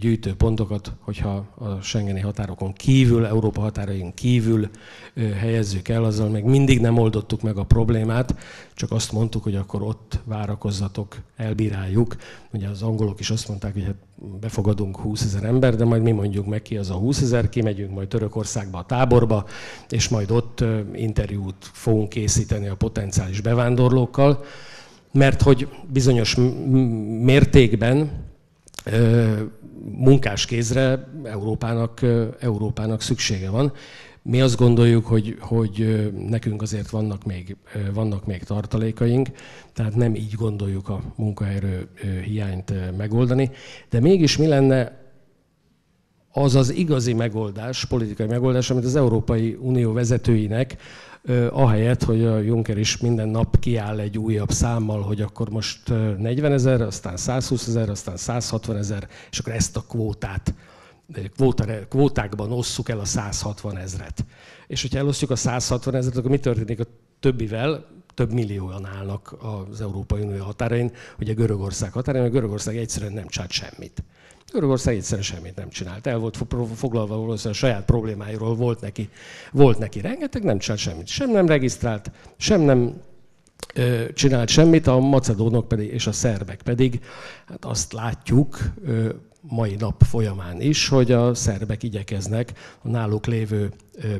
gyűjtőpontokat, hogyha a Schengeni határokon kívül, Európa határain kívül helyezzük el, azzal még mindig nem oldottuk meg a problémát, csak azt mondtuk, hogy akkor ott várakozzatok, elbíráljuk. Ugye az angolok is azt mondták, hogy hát befogadunk 20 ezer ember, de majd mi mondjuk meg ki az a 20 ezer, kimegyünk majd Törökországba a táborba, és majd ott interjút fogunk készíteni a potenciális bevándorlókkal mert hogy bizonyos mértékben munkáskézre Európának, Európának szüksége van. Mi azt gondoljuk, hogy, hogy nekünk azért vannak még, vannak még tartalékaink, tehát nem így gondoljuk a munkaerő hiányt megoldani. De mégis mi lenne az az igazi megoldás, politikai megoldás, amit az Európai Unió vezetőinek ahelyett, hogy a Juncker is minden nap kiáll egy újabb számmal, hogy akkor most 40 ezer, aztán 120 ezer, aztán 160 ezer, és akkor ezt a kvótát kvótákban osszuk el a 160 ezret. És hogyha elosztjuk a 160 ezret, akkor mi történik a többivel? Több millióan állnak az Európai Unió határain, ugye Görögország határain, mert Görögország egyszerűen nem csat semmit. Örökország egyszerre semmit nem csinált. El volt foglalva a saját problémáiról, volt neki, volt neki rengeteg, nem csinált semmit. Sem nem regisztrált, sem nem ö, csinált semmit, a macedónok pedig és a szerbek pedig, hát azt látjuk, ö, mai nap folyamán is, hogy a szerbek igyekeznek a náluk lévő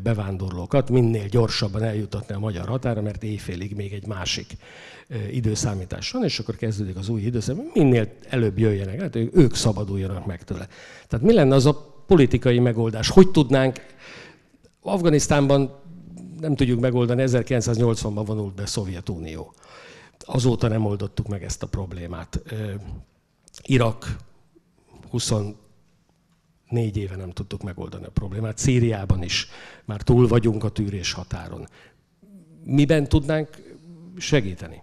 bevándorlókat minél gyorsabban eljutatni a magyar határa, mert éjfélig még egy másik időszámítás van, és akkor kezdődik az új időszak, minél előbb jöjjenek, hát ők szabaduljanak meg tőle. Tehát mi lenne az a politikai megoldás? Hogy tudnánk Afganisztánban nem tudjuk megoldani, 1980-ban vonult be Szovjetunió. Azóta nem oldottuk meg ezt a problémát. Irak 24 éve nem tudtuk megoldani a problémát. Szíriában is már túl vagyunk a tűrés határon. Miben tudnánk segíteni?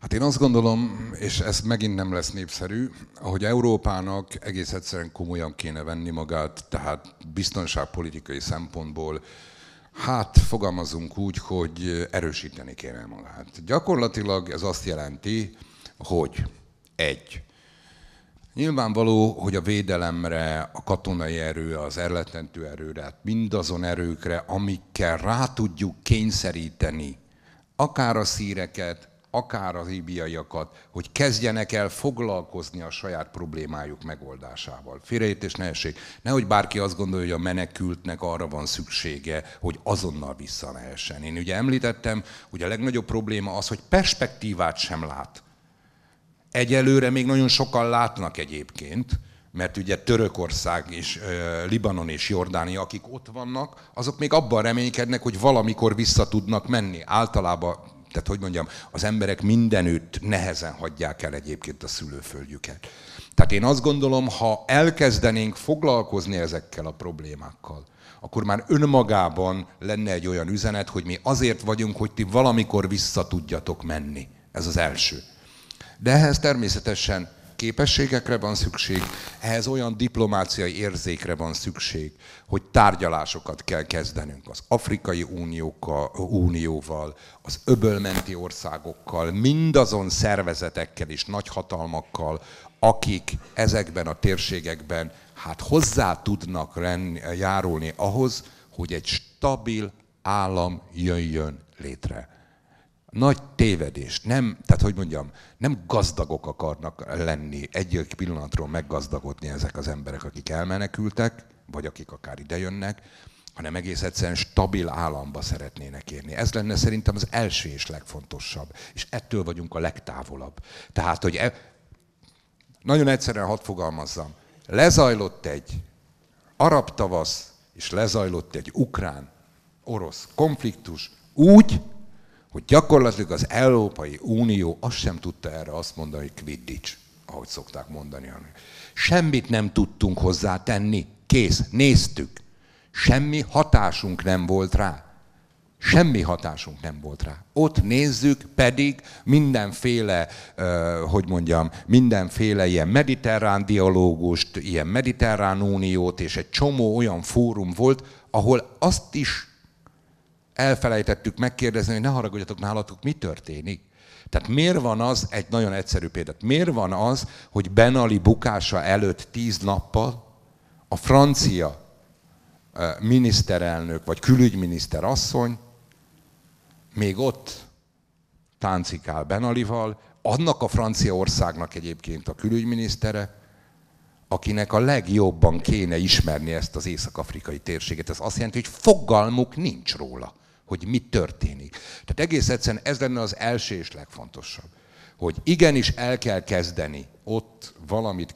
Hát én azt gondolom, és ez megint nem lesz népszerű, ahogy Európának egész egyszerűen komolyan kéne venni magát, tehát biztonságpolitikai szempontból hát fogalmazunk úgy, hogy erősíteni kéne magát. Gyakorlatilag ez azt jelenti, hogy egy, Nyilvánvaló, hogy a védelemre, a katonai erő, az erletentő erőre, hát mindazon erőkre, amikkel rá tudjuk kényszeríteni akár a szíreket, akár az íbiaiakat, hogy kezdjenek el foglalkozni a saját problémájuk megoldásával. Félreértés ne essék. Nehogy bárki azt gondolja, hogy a menekültnek arra van szüksége, hogy azonnal visszamehessen. Én ugye említettem, hogy a legnagyobb probléma az, hogy perspektívát sem lát. Egyelőre még nagyon sokan látnak egyébként, mert ugye Törökország és Libanon és Jordánia, akik ott vannak, azok még abban reménykednek, hogy valamikor vissza tudnak menni. Általában, tehát hogy mondjam, az emberek mindenütt nehezen hagyják el egyébként a szülőföldjüket. Tehát én azt gondolom, ha elkezdenénk foglalkozni ezekkel a problémákkal, akkor már önmagában lenne egy olyan üzenet, hogy mi azért vagyunk, hogy ti valamikor vissza tudjatok menni. Ez az első. De ehhez természetesen képességekre van szükség, ehhez olyan diplomáciai érzékre van szükség, hogy tárgyalásokat kell kezdenünk az Afrikai Uniókkal, Unióval, az öbölmenti országokkal, mindazon szervezetekkel és nagyhatalmakkal, akik ezekben a térségekben hát hozzá tudnak renni, járulni ahhoz, hogy egy stabil állam jöjjön létre nagy tévedés. Nem, tehát hogy mondjam, nem gazdagok akarnak lenni, egy pillanatról meggazdagodni ezek az emberek, akik elmenekültek, vagy akik akár idejönnek, hanem egész egyszerűen stabil államba szeretnének érni. Ez lenne szerintem az első és legfontosabb, és ettől vagyunk a legtávolabb. Tehát, hogy e... nagyon egyszerűen hadd fogalmazzam, lezajlott egy arab tavasz, és lezajlott egy ukrán-orosz konfliktus úgy, hogy gyakorlatilag az Európai Unió azt sem tudta erre azt mondani, hogy quidditch, ahogy szokták mondani. Semmit nem tudtunk hozzátenni, kész, néztük. Semmi hatásunk nem volt rá. Semmi hatásunk nem volt rá. Ott nézzük, pedig mindenféle, hogy mondjam, mindenféle ilyen mediterrán dialógust, ilyen mediterrán uniót, és egy csomó olyan fórum volt, ahol azt is elfelejtettük megkérdezni, hogy ne haragudjatok nálatok, mi történik. Tehát miért van az, egy nagyon egyszerű példát, miért van az, hogy Benali bukása előtt tíz nappal a francia miniszterelnök vagy külügyminiszter asszony még ott táncikál Benalival, annak a francia országnak egyébként a külügyminisztere, akinek a legjobban kéne ismerni ezt az észak-afrikai térséget. Ez azt jelenti, hogy fogalmuk nincs róla hogy mi történik. Tehát egész egyszerűen ez lenne az első és legfontosabb, hogy igenis el kell kezdeni ott valamit,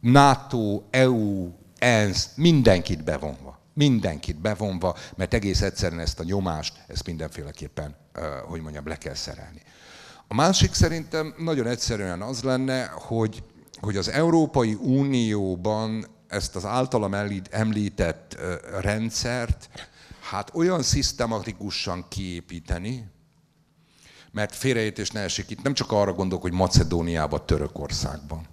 NATO, EU, ENSZ, mindenkit bevonva. Mindenkit bevonva, mert egész egyszerűen ezt a nyomást, ezt mindenféleképpen, hogy mondjam, le kell szerelni. A másik szerintem nagyon egyszerűen az lenne, hogy, hogy az Európai Unióban ezt az általam említett rendszert Hát olyan szisztematikusan kiépíteni, mert félreértés ne esik itt, nem csak arra gondolok, hogy Macedóniában, Törökországban,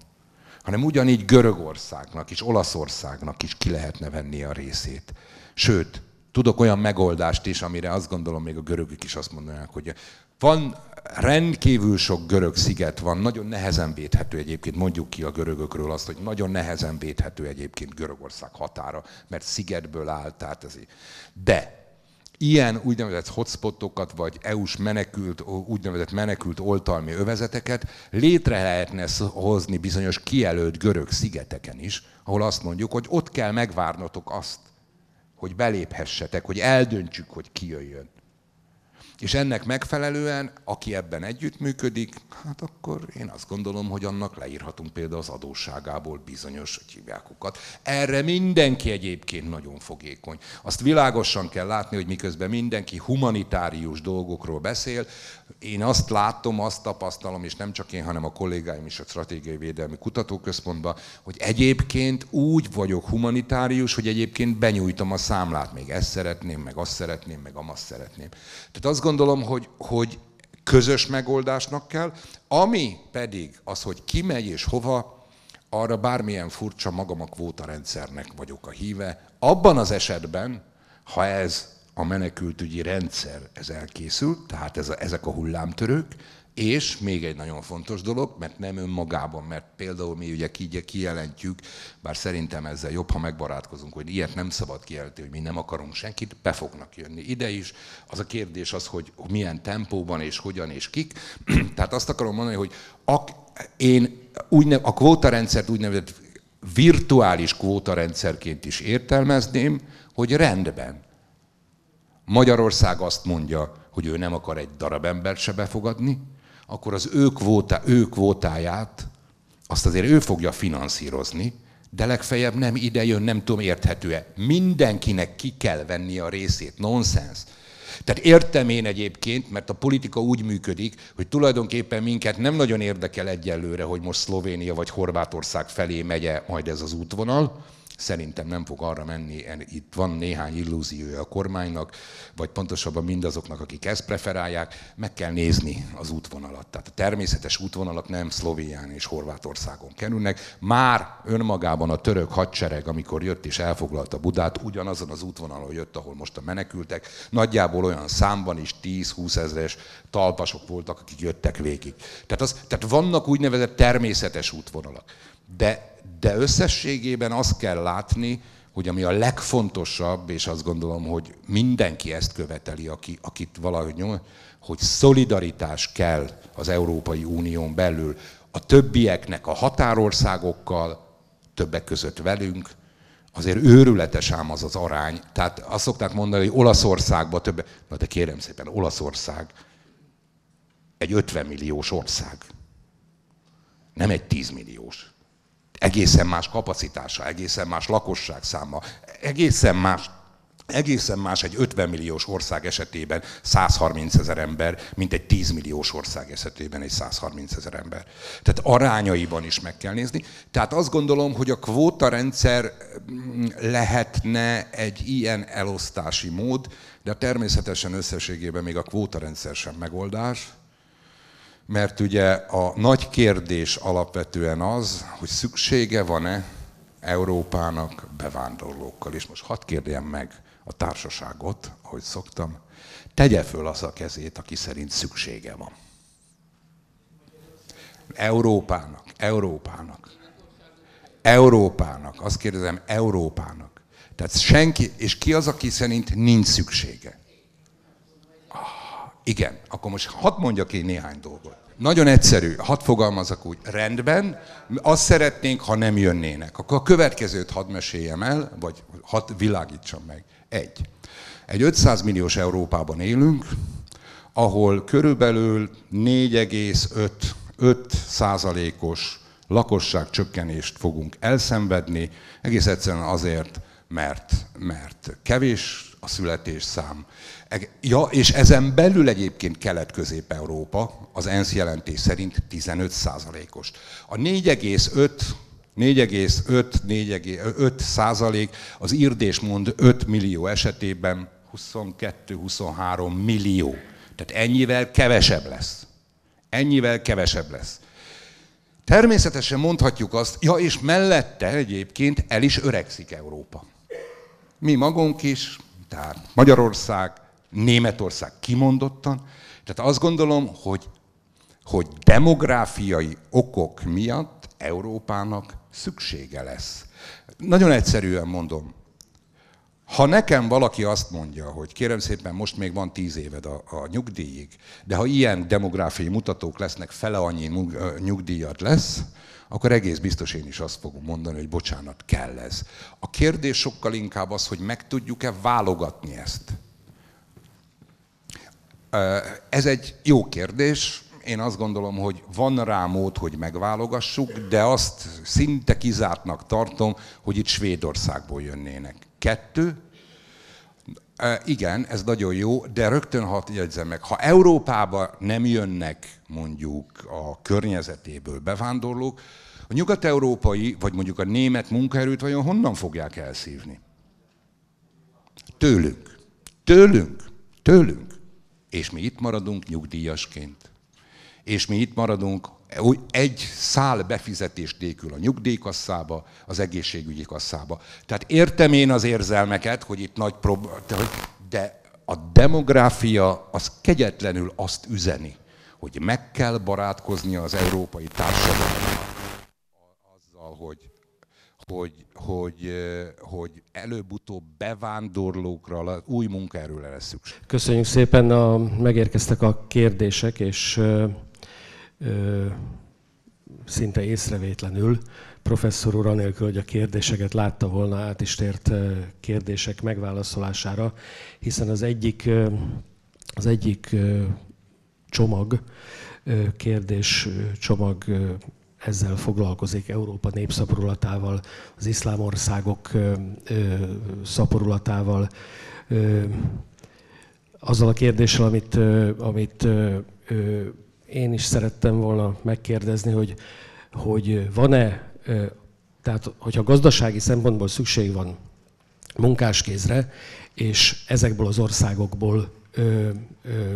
hanem ugyanígy Görögországnak is, Olaszországnak is ki lehetne venni a részét. Sőt, tudok olyan megoldást is, amire azt gondolom még a görögök is azt mondanák, hogy van rendkívül sok görög sziget van, nagyon nehezen védhető egyébként, mondjuk ki a görögökről azt, hogy nagyon nehezen védhető egyébként Görögország határa, mert szigetből áll, tehát ezért. De ilyen úgynevezett hotspotokat, vagy EU-s menekült, úgynevezett menekült oltalmi övezeteket létre lehetne hozni bizonyos kijelölt görög szigeteken is, ahol azt mondjuk, hogy ott kell megvárnotok azt, hogy beléphessetek, hogy eldöntsük, hogy ki jöjjön. És ennek megfelelően, aki ebben együttműködik, hát akkor én azt gondolom, hogy annak leírhatunk például az adósságából bizonyos, hívjákokat. Erre mindenki egyébként nagyon fogékony. Azt világosan kell látni, hogy miközben mindenki humanitárius dolgokról beszél, én azt látom, azt tapasztalom, és nem csak én, hanem a kollégáim is a Stratégiai Védelmi Kutatóközpontban, hogy egyébként úgy vagyok humanitárius, hogy egyébként benyújtom a számlát, még ezt szeretném, meg azt szeretném, meg amazt szeretném. Tehát azt gondolom, hogy, hogy közös megoldásnak kell, ami pedig az, hogy ki megy és hova, arra bármilyen furcsa magam a kvótarendszernek vagyok a híve. Abban az esetben, ha ez a menekültügyi rendszer ez elkészült, tehát ez a, ezek a hullámtörők, és még egy nagyon fontos dolog, mert nem önmagában, mert például mi ugye kijelentjük, bár szerintem ezzel jobb, ha megbarátkozunk, hogy ilyet nem szabad kijelenteni, hogy mi nem akarunk senkit, be fognak jönni ide is. Az a kérdés az, hogy milyen tempóban és hogyan és kik. Tehát azt akarom mondani, hogy a, én úgy nev, a kvótarendszert úgynevezett virtuális kvótarendszerként is értelmezném, hogy rendben Magyarország azt mondja, hogy ő nem akar egy darab embert se befogadni, akkor az ő, kvóta, ő kvótáját azt azért ő fogja finanszírozni, de legfeljebb nem ide jön, nem tudom érthető-e. Mindenkinek ki kell venni a részét. Nonsens. Tehát értem én egyébként, mert a politika úgy működik, hogy tulajdonképpen minket nem nagyon érdekel egyelőre, hogy most Szlovénia vagy Horvátország felé megye majd ez az útvonal, Szerintem nem fog arra menni, itt van néhány illúziója a kormánynak, vagy pontosabban mindazoknak, akik ezt preferálják, meg kell nézni az útvonalat. Tehát a természetes útvonalak nem Szlovénián és Horvátországon kerülnek. Már önmagában a török hadsereg, amikor jött és elfoglalta Budát, ugyanazon az útvonalon jött, ahol most a menekültek. Nagyjából olyan számban is 10-20 ezres talpasok voltak, akik jöttek végig. Tehát, az, tehát vannak úgynevezett természetes útvonalak. De de összességében azt kell látni, hogy ami a legfontosabb, és azt gondolom, hogy mindenki ezt követeli, aki, akit valahogy nyom, hogy szolidaritás kell az Európai Unión belül a többieknek, a határországokkal, többek között velünk, azért őrületes ám az az arány. Tehát azt szokták mondani, hogy Olaszországban több... Na de kérem szépen, Olaszország egy 50 milliós ország, nem egy 10 milliós egészen más kapacitása, egészen más lakosság száma, egészen más Egészen más egy 50 milliós ország esetében 130 ezer ember, mint egy 10 milliós ország esetében egy 130 ezer ember. Tehát arányaiban is meg kell nézni. Tehát azt gondolom, hogy a kvóta rendszer mm, lehetne egy ilyen elosztási mód, de természetesen összességében még a kvóta rendszer sem megoldás, mert ugye a nagy kérdés alapvetően az, hogy szüksége van-e Európának bevándorlókkal. És most hadd kérdjem meg a társaságot, ahogy szoktam, tegye föl az a kezét, aki szerint szüksége van. Európának, Európának, Európának, azt kérdezem, Európának. Tehát senki, és ki az, aki szerint nincs szüksége? Igen, akkor most hadd mondjak én néhány dolgot. Nagyon egyszerű, hadd fogalmazok úgy, rendben, azt szeretnénk, ha nem jönnének. Akkor a következőt hadd meséljem el, vagy hadd világítsam meg. Egy. Egy 500 milliós Európában élünk, ahol körülbelül 4,5 százalékos lakosság csökkenést fogunk elszenvedni, egész egyszerűen azért, mert, mert kevés a születésszám, Ja, és ezen belül egyébként Kelet-Közép-Európa az ENSZ jelentés szerint 15 százalékos. A 4,5 4,5 százalék, az írdés mond 5 millió esetében 22-23 millió. Tehát ennyivel kevesebb lesz. Ennyivel kevesebb lesz. Természetesen mondhatjuk azt, ja és mellette egyébként el is öregszik Európa. Mi magunk is, tehát Magyarország, Németország kimondottan. Tehát azt gondolom, hogy, hogy demográfiai okok miatt Európának szüksége lesz. Nagyon egyszerűen mondom, ha nekem valaki azt mondja, hogy kérem szépen, most még van tíz éved a, a nyugdíjig, de ha ilyen demográfiai mutatók lesznek, fele annyi nyugdíjad lesz, akkor egész biztos én is azt fogom mondani, hogy bocsánat, kell ez. A kérdés sokkal inkább az, hogy meg tudjuk-e válogatni ezt. Ez egy jó kérdés. Én azt gondolom, hogy van rá mód, hogy megválogassuk, de azt szinte kizártnak tartom, hogy itt Svédországból jönnének. Kettő, igen, ez nagyon jó, de rögtön hat jegyzem meg, ha Európába nem jönnek mondjuk a környezetéből bevándorlók, a nyugat-európai, vagy mondjuk a német munkaerőt vajon honnan fogják elszívni? Tőlünk. Tőlünk. Tőlünk. És mi itt maradunk nyugdíjasként. És mi itt maradunk egy szál befizetés nélkül a nyugdíjkasszába, az egészségügyi kasszába. Tehát értem én az érzelmeket, hogy itt nagy probléma, de a demográfia az kegyetlenül azt üzeni, hogy meg kell barátkoznia az európai társadalommal azzal, hogy hogy, hogy, hogy előbb-utóbb bevándorlókra, új munkaerőre lesz szükség. Köszönjük szépen, a, megérkeztek a kérdések, és ö, ö, szinte észrevétlenül professzor úr, anélkül, hogy a kérdéseket látta volna, át is tért kérdések megválaszolására, hiszen az egyik, az egyik csomag, kérdés csomag ezzel foglalkozik, Európa népszaporulatával, az iszlám országok szaporulatával, azzal a kérdéssel, amit, amit én is szerettem volna megkérdezni, hogy, hogy van-e, tehát hogyha gazdasági szempontból szükség van munkáskézre, és ezekből az országokból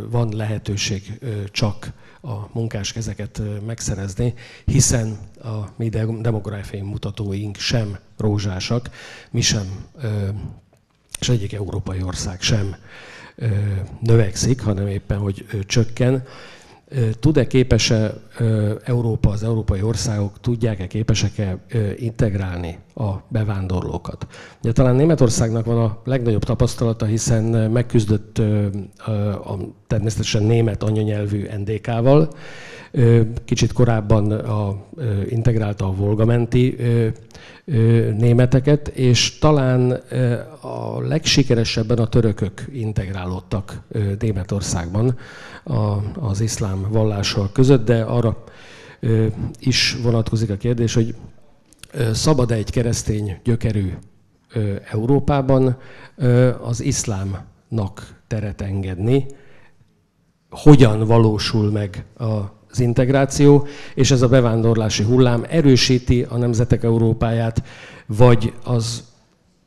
van lehetőség csak a munkás kezeket megszerezni, hiszen a mi demográfiai mutatóink sem rózsásak, mi sem, és egyik európai ország sem növekszik, hanem éppen, hogy csökken. Tud-e, képes-e Európa, az európai országok, tudják-e, képesek-e integrálni a bevándorlókat? Ugye talán Németországnak van a legnagyobb tapasztalata, hiszen megküzdött a természetesen német anyanyelvű NDK-val, Kicsit korábban a, integrálta a volgamenti németeket, és talán a legsikeresebben a törökök integrálódtak Németországban az iszlám vallással között, de arra is vonatkozik a kérdés, hogy szabad-e egy keresztény gyökerű Európában az iszlámnak teret engedni, hogyan valósul meg a az integráció, és ez a bevándorlási hullám erősíti a nemzetek Európáját, vagy az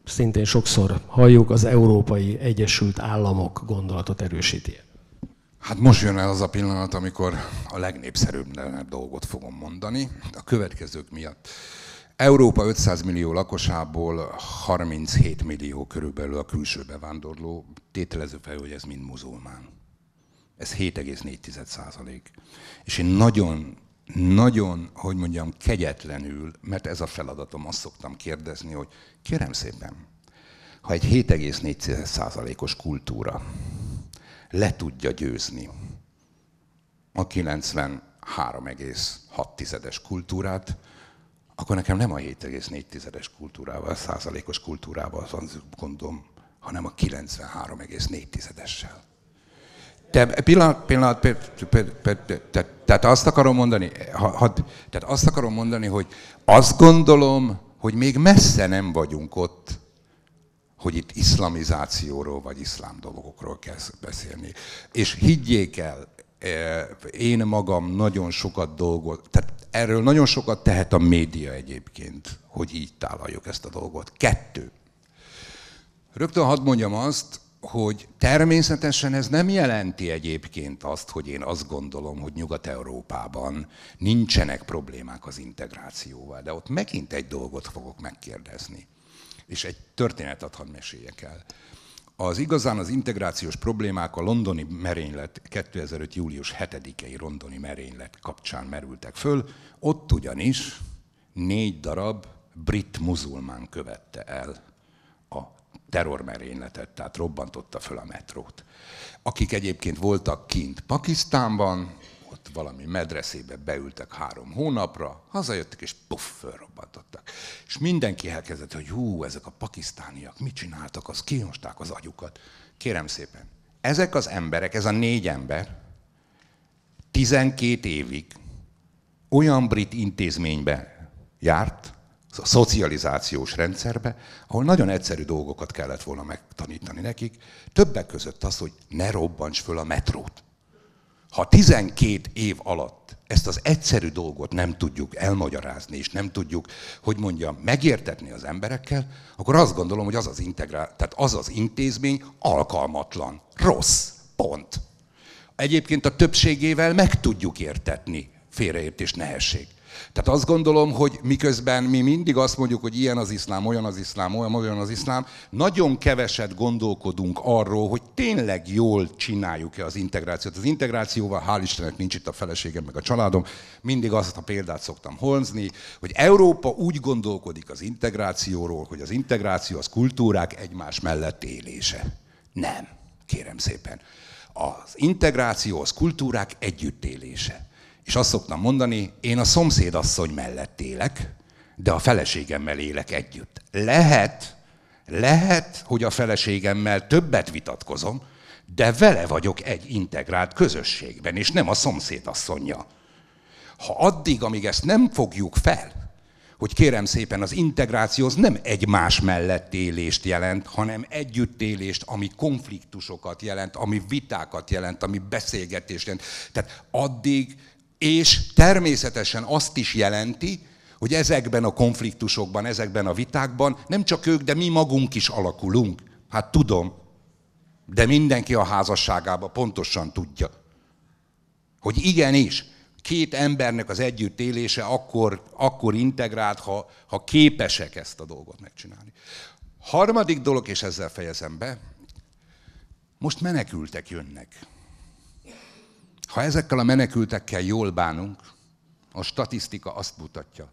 szintén sokszor halljuk, az Európai Egyesült Államok gondolatot erősíti. Hát most jön el az a pillanat, amikor a legnépszerűbb dolgot fogom mondani, a következők miatt. Európa 500 millió lakosából 37 millió körülbelül a külső bevándorló, tételező fel, hogy ez mind muzulmán. Ez 7,4 százalék. És én nagyon, nagyon, hogy mondjam, kegyetlenül, mert ez a feladatom, azt szoktam kérdezni, hogy kérem szépen, ha egy 7,4 százalékos kultúra le tudja győzni a 93,6-es kultúrát, akkor nekem nem a 7,4-es kultúrával, százalékos kultúrával van gondom, hanem a 93,4-essel te pillanat, pillanat, tehát, tehát azt akarom mondani, tehát azt akarom mondani, hogy azt gondolom, hogy még messze nem vagyunk ott, hogy itt iszlamizációról vagy iszlám dolgokról kell beszélni. És higgyék el, e, én magam nagyon sokat dolgozom, tehát erről nagyon sokat tehet a média egyébként, hogy így tálaljuk ezt a dolgot. Kettő. Rögtön hadd mondjam azt, hogy természetesen ez nem jelenti egyébként azt, hogy én azt gondolom, hogy Nyugat-Európában nincsenek problémák az integrációval, de ott megint egy dolgot fogok megkérdezni. És egy történetet hadd meséljek el. Az igazán az integrációs problémák a londoni merénylet, 2005. július 7-i londoni merénylet kapcsán merültek föl. Ott ugyanis négy darab brit muzulmán követte el a terrormerényletet, tehát robbantotta föl a metrót. Akik egyébként voltak kint Pakisztánban, ott valami medreszébe beültek három hónapra, hazajöttek, és puff, fölrobbantottak. És mindenki elkezdett, hogy hú, ezek a pakisztániak mit csináltak, az kihosták az agyukat. Kérem szépen, ezek az emberek, ez a négy ember 12 évig olyan brit intézményben járt, a szocializációs rendszerbe, ahol nagyon egyszerű dolgokat kellett volna megtanítani nekik, többek között az, hogy ne robbants föl a metrót. Ha 12 év alatt ezt az egyszerű dolgot nem tudjuk elmagyarázni, és nem tudjuk, hogy mondja megértetni az emberekkel, akkor azt gondolom, hogy az az, integrál, tehát az, az intézmény alkalmatlan, rossz, pont. Egyébként a többségével meg tudjuk értetni félreértés nehesség. Tehát azt gondolom, hogy miközben mi mindig azt mondjuk, hogy ilyen az iszlám, olyan az iszlám, olyan, olyan az iszlám, nagyon keveset gondolkodunk arról, hogy tényleg jól csináljuk-e az integrációt. Az integrációval, hál' Istennek nincs itt a feleségem, meg a családom, mindig azt a példát szoktam holzni, hogy Európa úgy gondolkodik az integrációról, hogy az integráció az kultúrák egymás mellett élése. Nem, kérem szépen. Az integráció az kultúrák együttélése és azt szoktam mondani, én a szomszédasszony mellett élek, de a feleségemmel élek együtt. Lehet, lehet, hogy a feleségemmel többet vitatkozom, de vele vagyok egy integrált közösségben, és nem a szomszédasszonya. Ha addig, amíg ezt nem fogjuk fel, hogy kérem szépen az integráció az nem egymás mellett élést jelent, hanem együttélést, ami konfliktusokat jelent, ami vitákat jelent, ami beszélgetést jelent. Tehát addig, és természetesen azt is jelenti, hogy ezekben a konfliktusokban, ezekben a vitákban nem csak ők, de mi magunk is alakulunk. Hát tudom, de mindenki a házasságában pontosan tudja, hogy igenis, két embernek az együttélése akkor, akkor integrált, ha, ha képesek ezt a dolgot megcsinálni. Harmadik dolog, és ezzel fejezem be, most menekültek jönnek. Ha ezekkel a menekültekkel jól bánunk, a statisztika azt mutatja,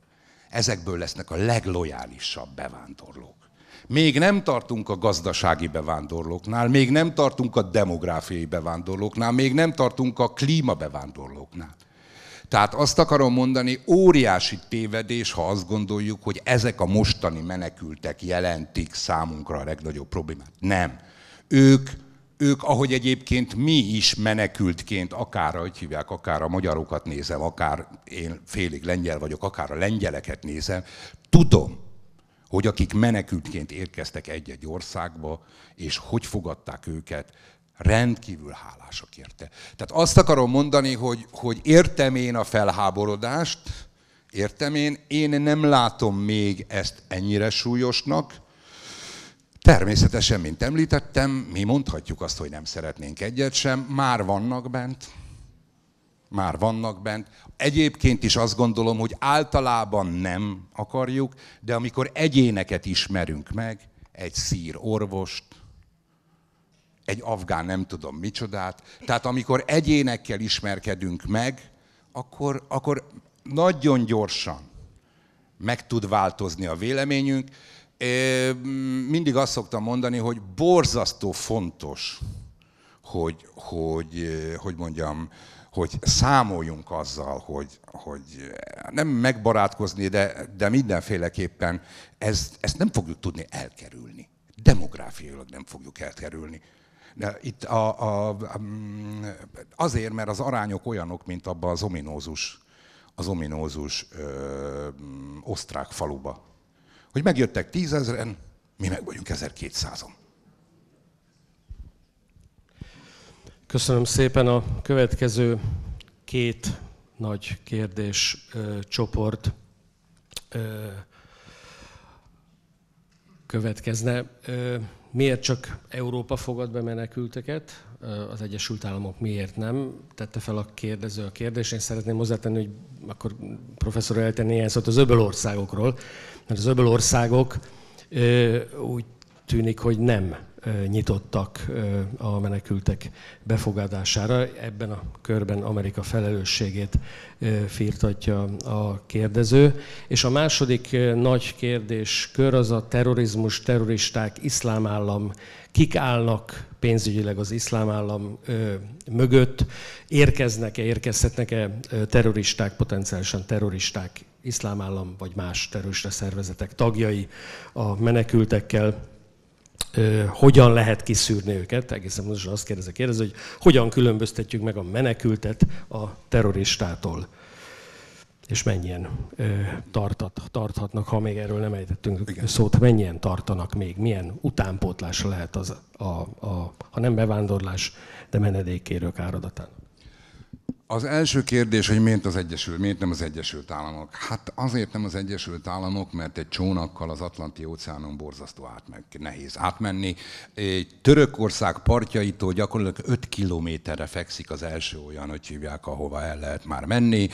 ezekből lesznek a leglojálisabb bevándorlók. Még nem tartunk a gazdasági bevándorlóknál, még nem tartunk a demográfiai bevándorlóknál, még nem tartunk a klímabevándorlóknál. Tehát azt akarom mondani, óriási tévedés, ha azt gondoljuk, hogy ezek a mostani menekültek jelentik számunkra a legnagyobb problémát. Nem. Ők ők, ahogy egyébként mi is menekültként, akár, hogy hívják, akár a magyarokat nézem, akár én félig lengyel vagyok, akár a lengyeleket nézem, tudom, hogy akik menekültként érkeztek egy-egy országba, és hogy fogadták őket, rendkívül hálásak érte. Tehát azt akarom mondani, hogy, hogy értem én a felháborodást, értem én, én nem látom még ezt ennyire súlyosnak, Természetesen, mint említettem, mi mondhatjuk azt, hogy nem szeretnénk egyet sem, már vannak bent, már vannak bent. Egyébként is azt gondolom, hogy általában nem akarjuk, de amikor egyéneket ismerünk meg, egy szír orvost, egy afgán nem tudom micsodát, tehát amikor egyénekkel ismerkedünk meg, akkor, akkor nagyon gyorsan meg tud változni a véleményünk, mindig azt szoktam mondani, hogy borzasztó fontos, hogy, hogy, hogy mondjam, hogy számoljunk azzal, hogy, hogy nem megbarátkozni, de, de mindenféleképpen ezt, ezt nem fogjuk tudni elkerülni. Demográfiailag nem fogjuk elkerülni. De itt a, a, mm, azért, mert az arányok olyanok, mint abban az ominózus, az ominózus ö, mm, osztrák faluba hogy megjöttek tízezren, mi meg vagyunk 1200-on. Köszönöm szépen a következő két nagy kérdés ö, csoport ö, következne. Ö, miért csak Európa fogad be menekülteket? Az Egyesült Államok miért nem? Tette fel a kérdező a kérdést. Én szeretném hozzátenni, hogy akkor professzor eltenni ezt az öbölországokról. országokról mert az öböl országok úgy tűnik, hogy nem nyitottak a menekültek befogadására. Ebben a körben Amerika felelősségét firtatja a kérdező. És a második nagy kör az a terrorizmus, terroristák, iszlámállam. Kik állnak pénzügyileg az iszlámállam mögött? Érkeznek-e, érkezhetnek-e terroristák, potenciálisan terroristák iszlám állam vagy más terősre szervezetek tagjai a menekültekkel, hogyan lehet kiszűrni őket, egészen most azt kérdezek, kérdez, hogy hogyan különböztetjük meg a menekültet a terroristától és mennyien tartat, tarthatnak, ha még erről nem ejtettünk Igen. szót, mennyien tartanak még, milyen utánpótlás lehet az, a, a, ha nem bevándorlás, de menedékkérők áradatán. Az első kérdés, hogy miért, az Egyesült, miért nem az Egyesült Államok? Hát azért nem az Egyesült Államok, mert egy csónakkal az Atlanti óceánon borzasztó átmenni, nehéz átmenni. Törökország partjaitól gyakorlatilag 5 kilométerre fekszik az első olyan, hogy hívják, ahova el lehet már menni.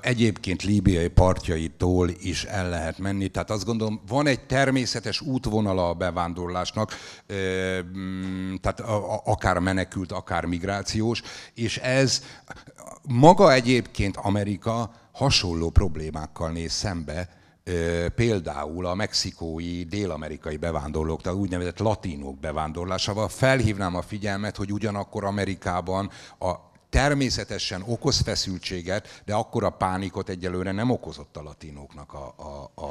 Egyébként líbiai partjaitól is el lehet menni. Tehát azt gondolom, van egy természetes útvonala a bevándorlásnak, tehát akár menekült, akár migrációs, és ez maga egyébként Amerika hasonló problémákkal néz szembe, például a mexikói dél-amerikai bevándorlók, tehát úgynevezett latinok bevándorlásával felhívnám a figyelmet, hogy ugyanakkor Amerikában a természetesen okoz feszültséget, de akkor a pánikot egyelőre nem okozott a latinoknak a, a, a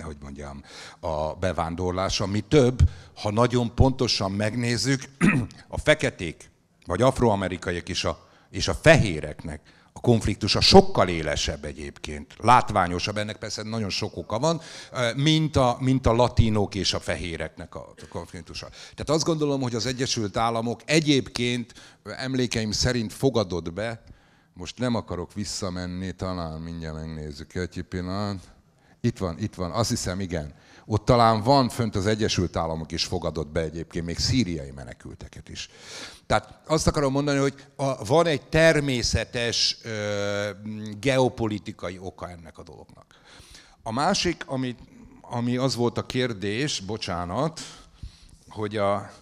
hogy mondjam, a bevándorlása. Mi több, ha nagyon pontosan megnézzük, a feketék vagy afroamerikaiak is a és a fehéreknek a konfliktusa sokkal élesebb egyébként, látványosabb, ennek persze nagyon sok oka van, mint a, mint a latinok és a fehéreknek a konfliktusa. Tehát azt gondolom, hogy az Egyesült Államok egyébként emlékeim szerint fogadott be, most nem akarok visszamenni, talán mindjárt megnézzük egy pillanat. Itt van, itt van, azt hiszem, igen. Ott talán van fönt az Egyesült Államok is fogadott be egyébként, még szíriai menekülteket is. Tehát azt akarom mondani, hogy a, van egy természetes ö, geopolitikai oka ennek a dolognak. A másik, ami, ami az volt a kérdés, bocsánat, hogy a...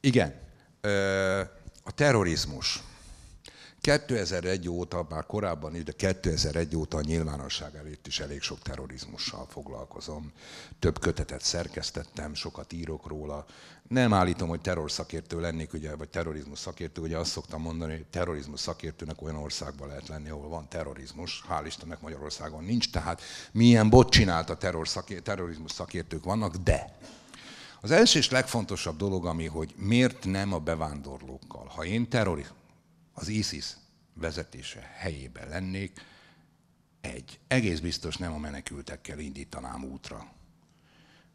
Igen, ö, a terrorizmus. 2001 óta, már korábban is, de 2001 óta a nyilvánosság előtt is elég sok terrorizmussal foglalkozom. Több kötetet szerkesztettem, sokat írok róla, nem állítom, hogy szakértő lennék, ugye, vagy terrorizmus szakértő, ugye azt szoktam mondani, hogy terrorizmus szakértőnek olyan országban lehet lenni, ahol van terrorizmus, hál' Istennek Magyarországon nincs, tehát milyen bot csinált a terror szakér, terrorizmus szakértők vannak, de az első és legfontosabb dolog, ami, hogy miért nem a bevándorlókkal. Ha én terrori, az ISIS vezetése helyébe lennék, egy, egész biztos nem a menekültekkel indítanám útra.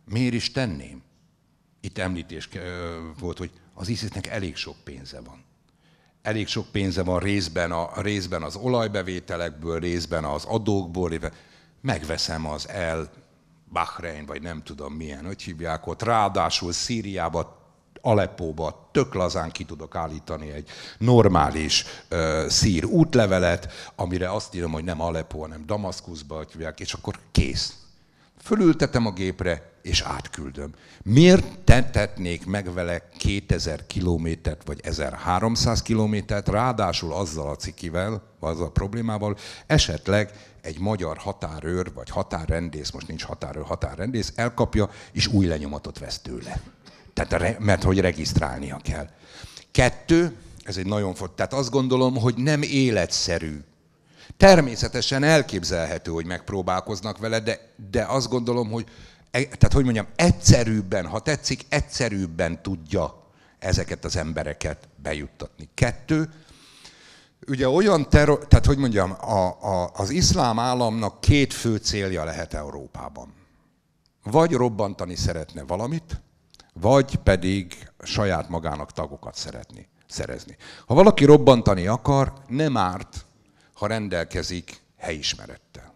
Miért is tenném? itt említés volt, hogy az ISIS-nek elég sok pénze van. Elég sok pénze van részben, a, részben az olajbevételekből, részben az adókból, megveszem az el Bahrein, vagy nem tudom milyen, hogy hívják ott, ráadásul Szíriába, Aleppóba tök lazán ki tudok állítani egy normális ö, uh, szír útlevelet, amire azt írom, hogy nem Aleppo, hanem Damaszkuszba, és akkor kész. Fölültetem a gépre, és átküldöm. Miért tetetnék meg vele 2000 kilométert, vagy 1300 kilométert, ráadásul azzal a cikivel, vagy azzal a problémával, esetleg egy magyar határőr, vagy határrendész, most nincs határőr, határrendész, elkapja, és új lenyomatot vesz tőle. Tehát, mert hogy regisztrálnia kell. Kettő, ez egy nagyon fontos, tehát azt gondolom, hogy nem életszerű Természetesen elképzelhető, hogy megpróbálkoznak vele, de, de azt gondolom, hogy E, tehát hogy mondjam, egyszerűbben, ha tetszik, egyszerűbben tudja ezeket az embereket bejuttatni. Kettő, ugye olyan terror, tehát hogy mondjam, a, a, az iszlám államnak két fő célja lehet Európában. Vagy robbantani szeretne valamit, vagy pedig saját magának tagokat szeretni, szerezni. Ha valaki robbantani akar, nem árt, ha rendelkezik helyismerettel.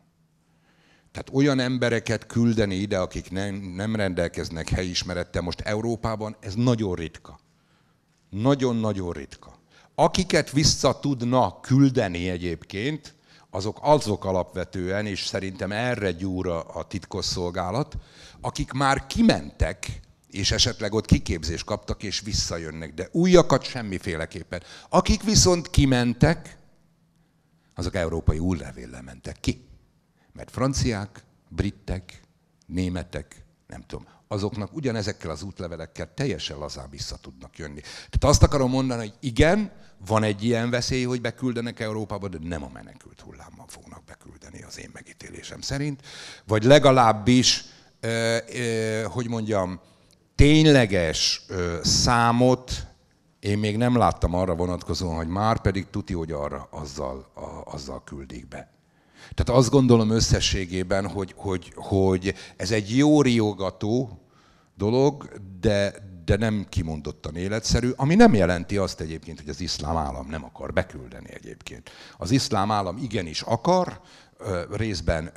Tehát olyan embereket küldeni ide, akik nem, nem rendelkeznek helyismerettel, most Európában ez nagyon ritka. Nagyon-nagyon ritka. Akiket vissza tudna küldeni egyébként, azok azok alapvetően, és szerintem erre gyúr a titkosszolgálat, akik már kimentek, és esetleg ott kiképzést kaptak, és visszajönnek, de újakat semmiféleképpen. Akik viszont kimentek, azok európai úrlevéllel mentek ki. Mert franciák, britek, németek, nem tudom, azoknak ugyanezekkel az útlevelekkel teljesen lazán vissza tudnak jönni. Tehát azt akarom mondani, hogy igen, van egy ilyen veszély, hogy beküldenek Európába, de nem a menekült hullámmal fognak beküldeni az én megítélésem szerint. Vagy legalábbis, hogy mondjam, tényleges számot én még nem láttam arra vonatkozóan, hogy már pedig tuti, hogy arra azzal, azzal küldik be. Tehát azt gondolom összességében, hogy, hogy, hogy ez egy jó riogató dolog, de, de nem kimondottan életszerű, ami nem jelenti azt egyébként, hogy az iszlám állam nem akar beküldeni egyébként. Az iszlám állam igenis akar, részben,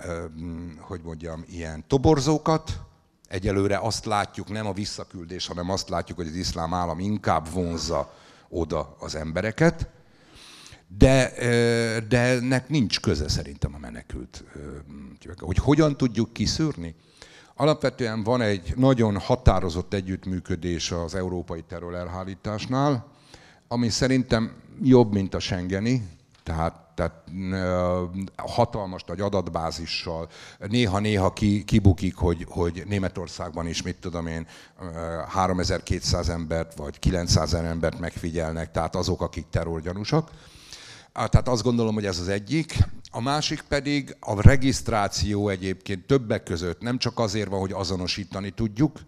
hogy mondjam, ilyen toborzókat, Egyelőre azt látjuk, nem a visszaküldés, hanem azt látjuk, hogy az iszlám állam inkább vonzza oda az embereket, de, de ennek nincs köze szerintem a menekült. Hogy hogyan tudjuk kiszűrni? Alapvetően van egy nagyon határozott együttműködés az európai terror elhárításnál, ami szerintem jobb, mint a Schengeni, tehát, tehát hatalmas nagy adatbázissal, néha-néha ki, kibukik, hogy, hogy Németországban is, mit tudom én, 3200 embert vagy 900 embert megfigyelnek, tehát azok, akik terrorgyanúsak tehát azt gondolom, hogy ez az egyik. A másik pedig a regisztráció egyébként többek között nem csak azért van, hogy azonosítani tudjuk,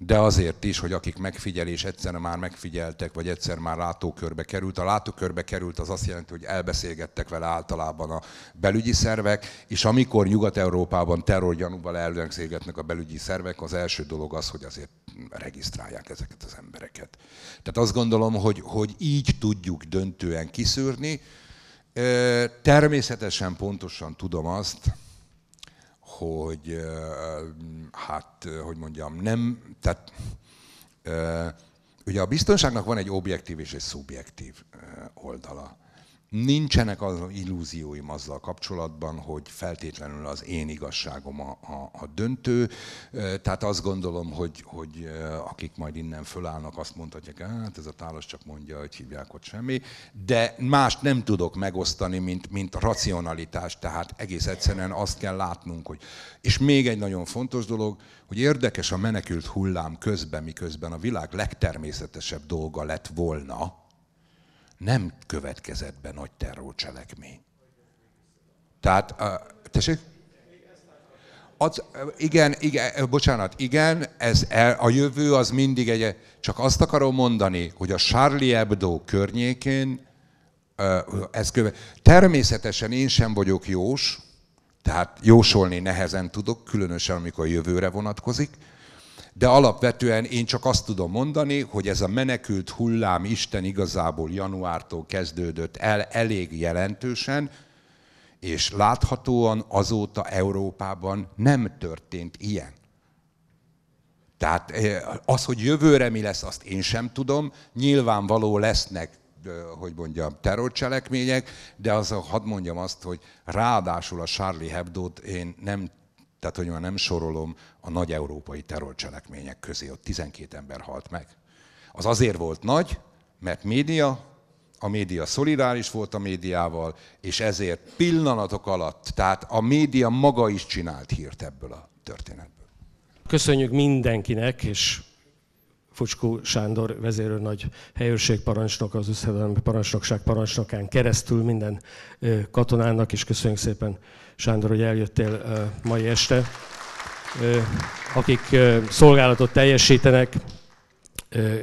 de azért is, hogy akik megfigyelés egyszer már megfigyeltek, vagy egyszer már látókörbe került. A látókörbe került az azt jelenti, hogy elbeszélgettek vele általában a belügyi szervek, és amikor Nyugat-Európában terrorgyanúval ellenszélgetnek a belügyi szervek, az első dolog az, hogy azért regisztrálják ezeket az embereket. Tehát azt gondolom, hogy, hogy így tudjuk döntően kiszűrni. Természetesen pontosan tudom azt, hogy hát, hogy mondjam, nem, tehát ugye a biztonságnak van egy objektív és egy szubjektív oldala nincsenek az illúzióim azzal kapcsolatban, hogy feltétlenül az én igazságom a, a, a döntő. Tehát azt gondolom, hogy, hogy akik majd innen fölállnak, azt mondhatják, hát ez a tálas csak mondja, hogy hívják ott semmi. De mást nem tudok megosztani, mint, mint racionalitás, tehát egész egyszerűen azt kell látnunk, hogy... És még egy nagyon fontos dolog, hogy érdekes a menekült hullám közben, miközben a világ legtermészetesebb dolga lett volna, nem következett be nagy terrorcselekmény. Tehát, a, tessék? Az, igen, igen, bocsánat, igen, ez el, a jövő az mindig egy, csak azt akarom mondani, hogy a Charlie Hebdo környékén ez követ. Természetesen én sem vagyok jós, tehát jósolni nehezen tudok, különösen amikor a jövőre vonatkozik, de alapvetően én csak azt tudom mondani, hogy ez a menekült hullám Isten igazából januártól kezdődött el elég jelentősen, és láthatóan azóta Európában nem történt ilyen. Tehát eh, az, hogy jövőre mi lesz, azt én sem tudom. Nyilvánvaló lesznek, eh, hogy mondjam, terrorcselekmények, de az, hadd mondjam azt, hogy ráadásul a Charlie hebdo t én nem tehát, hogy már nem sorolom a nagy európai terrorcselekmények közé, ott 12 ember halt meg. Az azért volt nagy, mert média, a média szolidáris volt a médiával, és ezért pillanatok alatt, tehát a média maga is csinált hírt ebből a történetből. Köszönjük mindenkinek, és Fucskó Sándor helyőrség helyőrségparancsnok, az összedelmi parancsnokság parancsnokán keresztül minden katonának, és köszönjük szépen Sándor, hogy eljöttél mai este. Akik szolgálatot teljesítenek,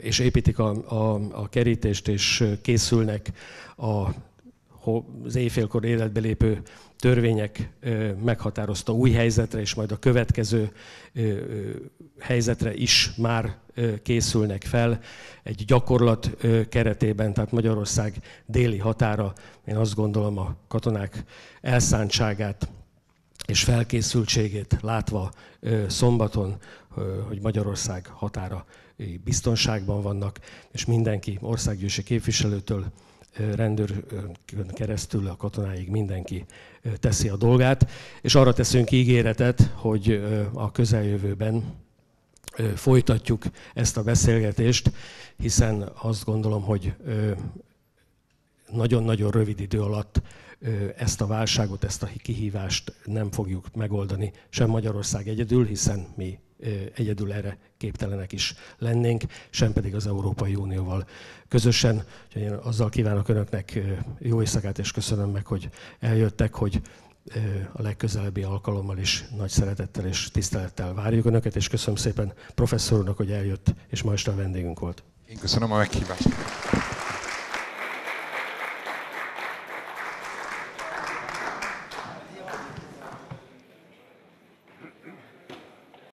és építik a, a, a kerítést, és készülnek a, az éjfélkor életbe lépő törvények meghatározta új helyzetre, és majd a következő helyzetre is már készülnek fel egy gyakorlat keretében, tehát Magyarország déli határa, én azt gondolom a katonák elszántságát és felkészültségét látva szombaton, hogy Magyarország határa biztonságban vannak, és mindenki országgyűlési képviselőtől rendőr keresztül a katonáig mindenki teszi a dolgát, és arra teszünk ígéretet, hogy a közeljövőben folytatjuk ezt a beszélgetést, hiszen azt gondolom, hogy nagyon-nagyon rövid idő alatt ezt a válságot, ezt a kihívást nem fogjuk megoldani sem Magyarország egyedül, hiszen mi egyedül erre képtelenek is lennénk, sem pedig az Európai Unióval közösen. Úgyhogy én azzal kívánok Önöknek jó éjszakát, és köszönöm meg, hogy eljöttek, hogy a legközelebbi alkalommal is nagy szeretettel és tisztelettel várjuk Önöket, és köszönöm szépen professzorunknak, hogy eljött, és ma este a vendégünk volt. Én köszönöm a meghívást.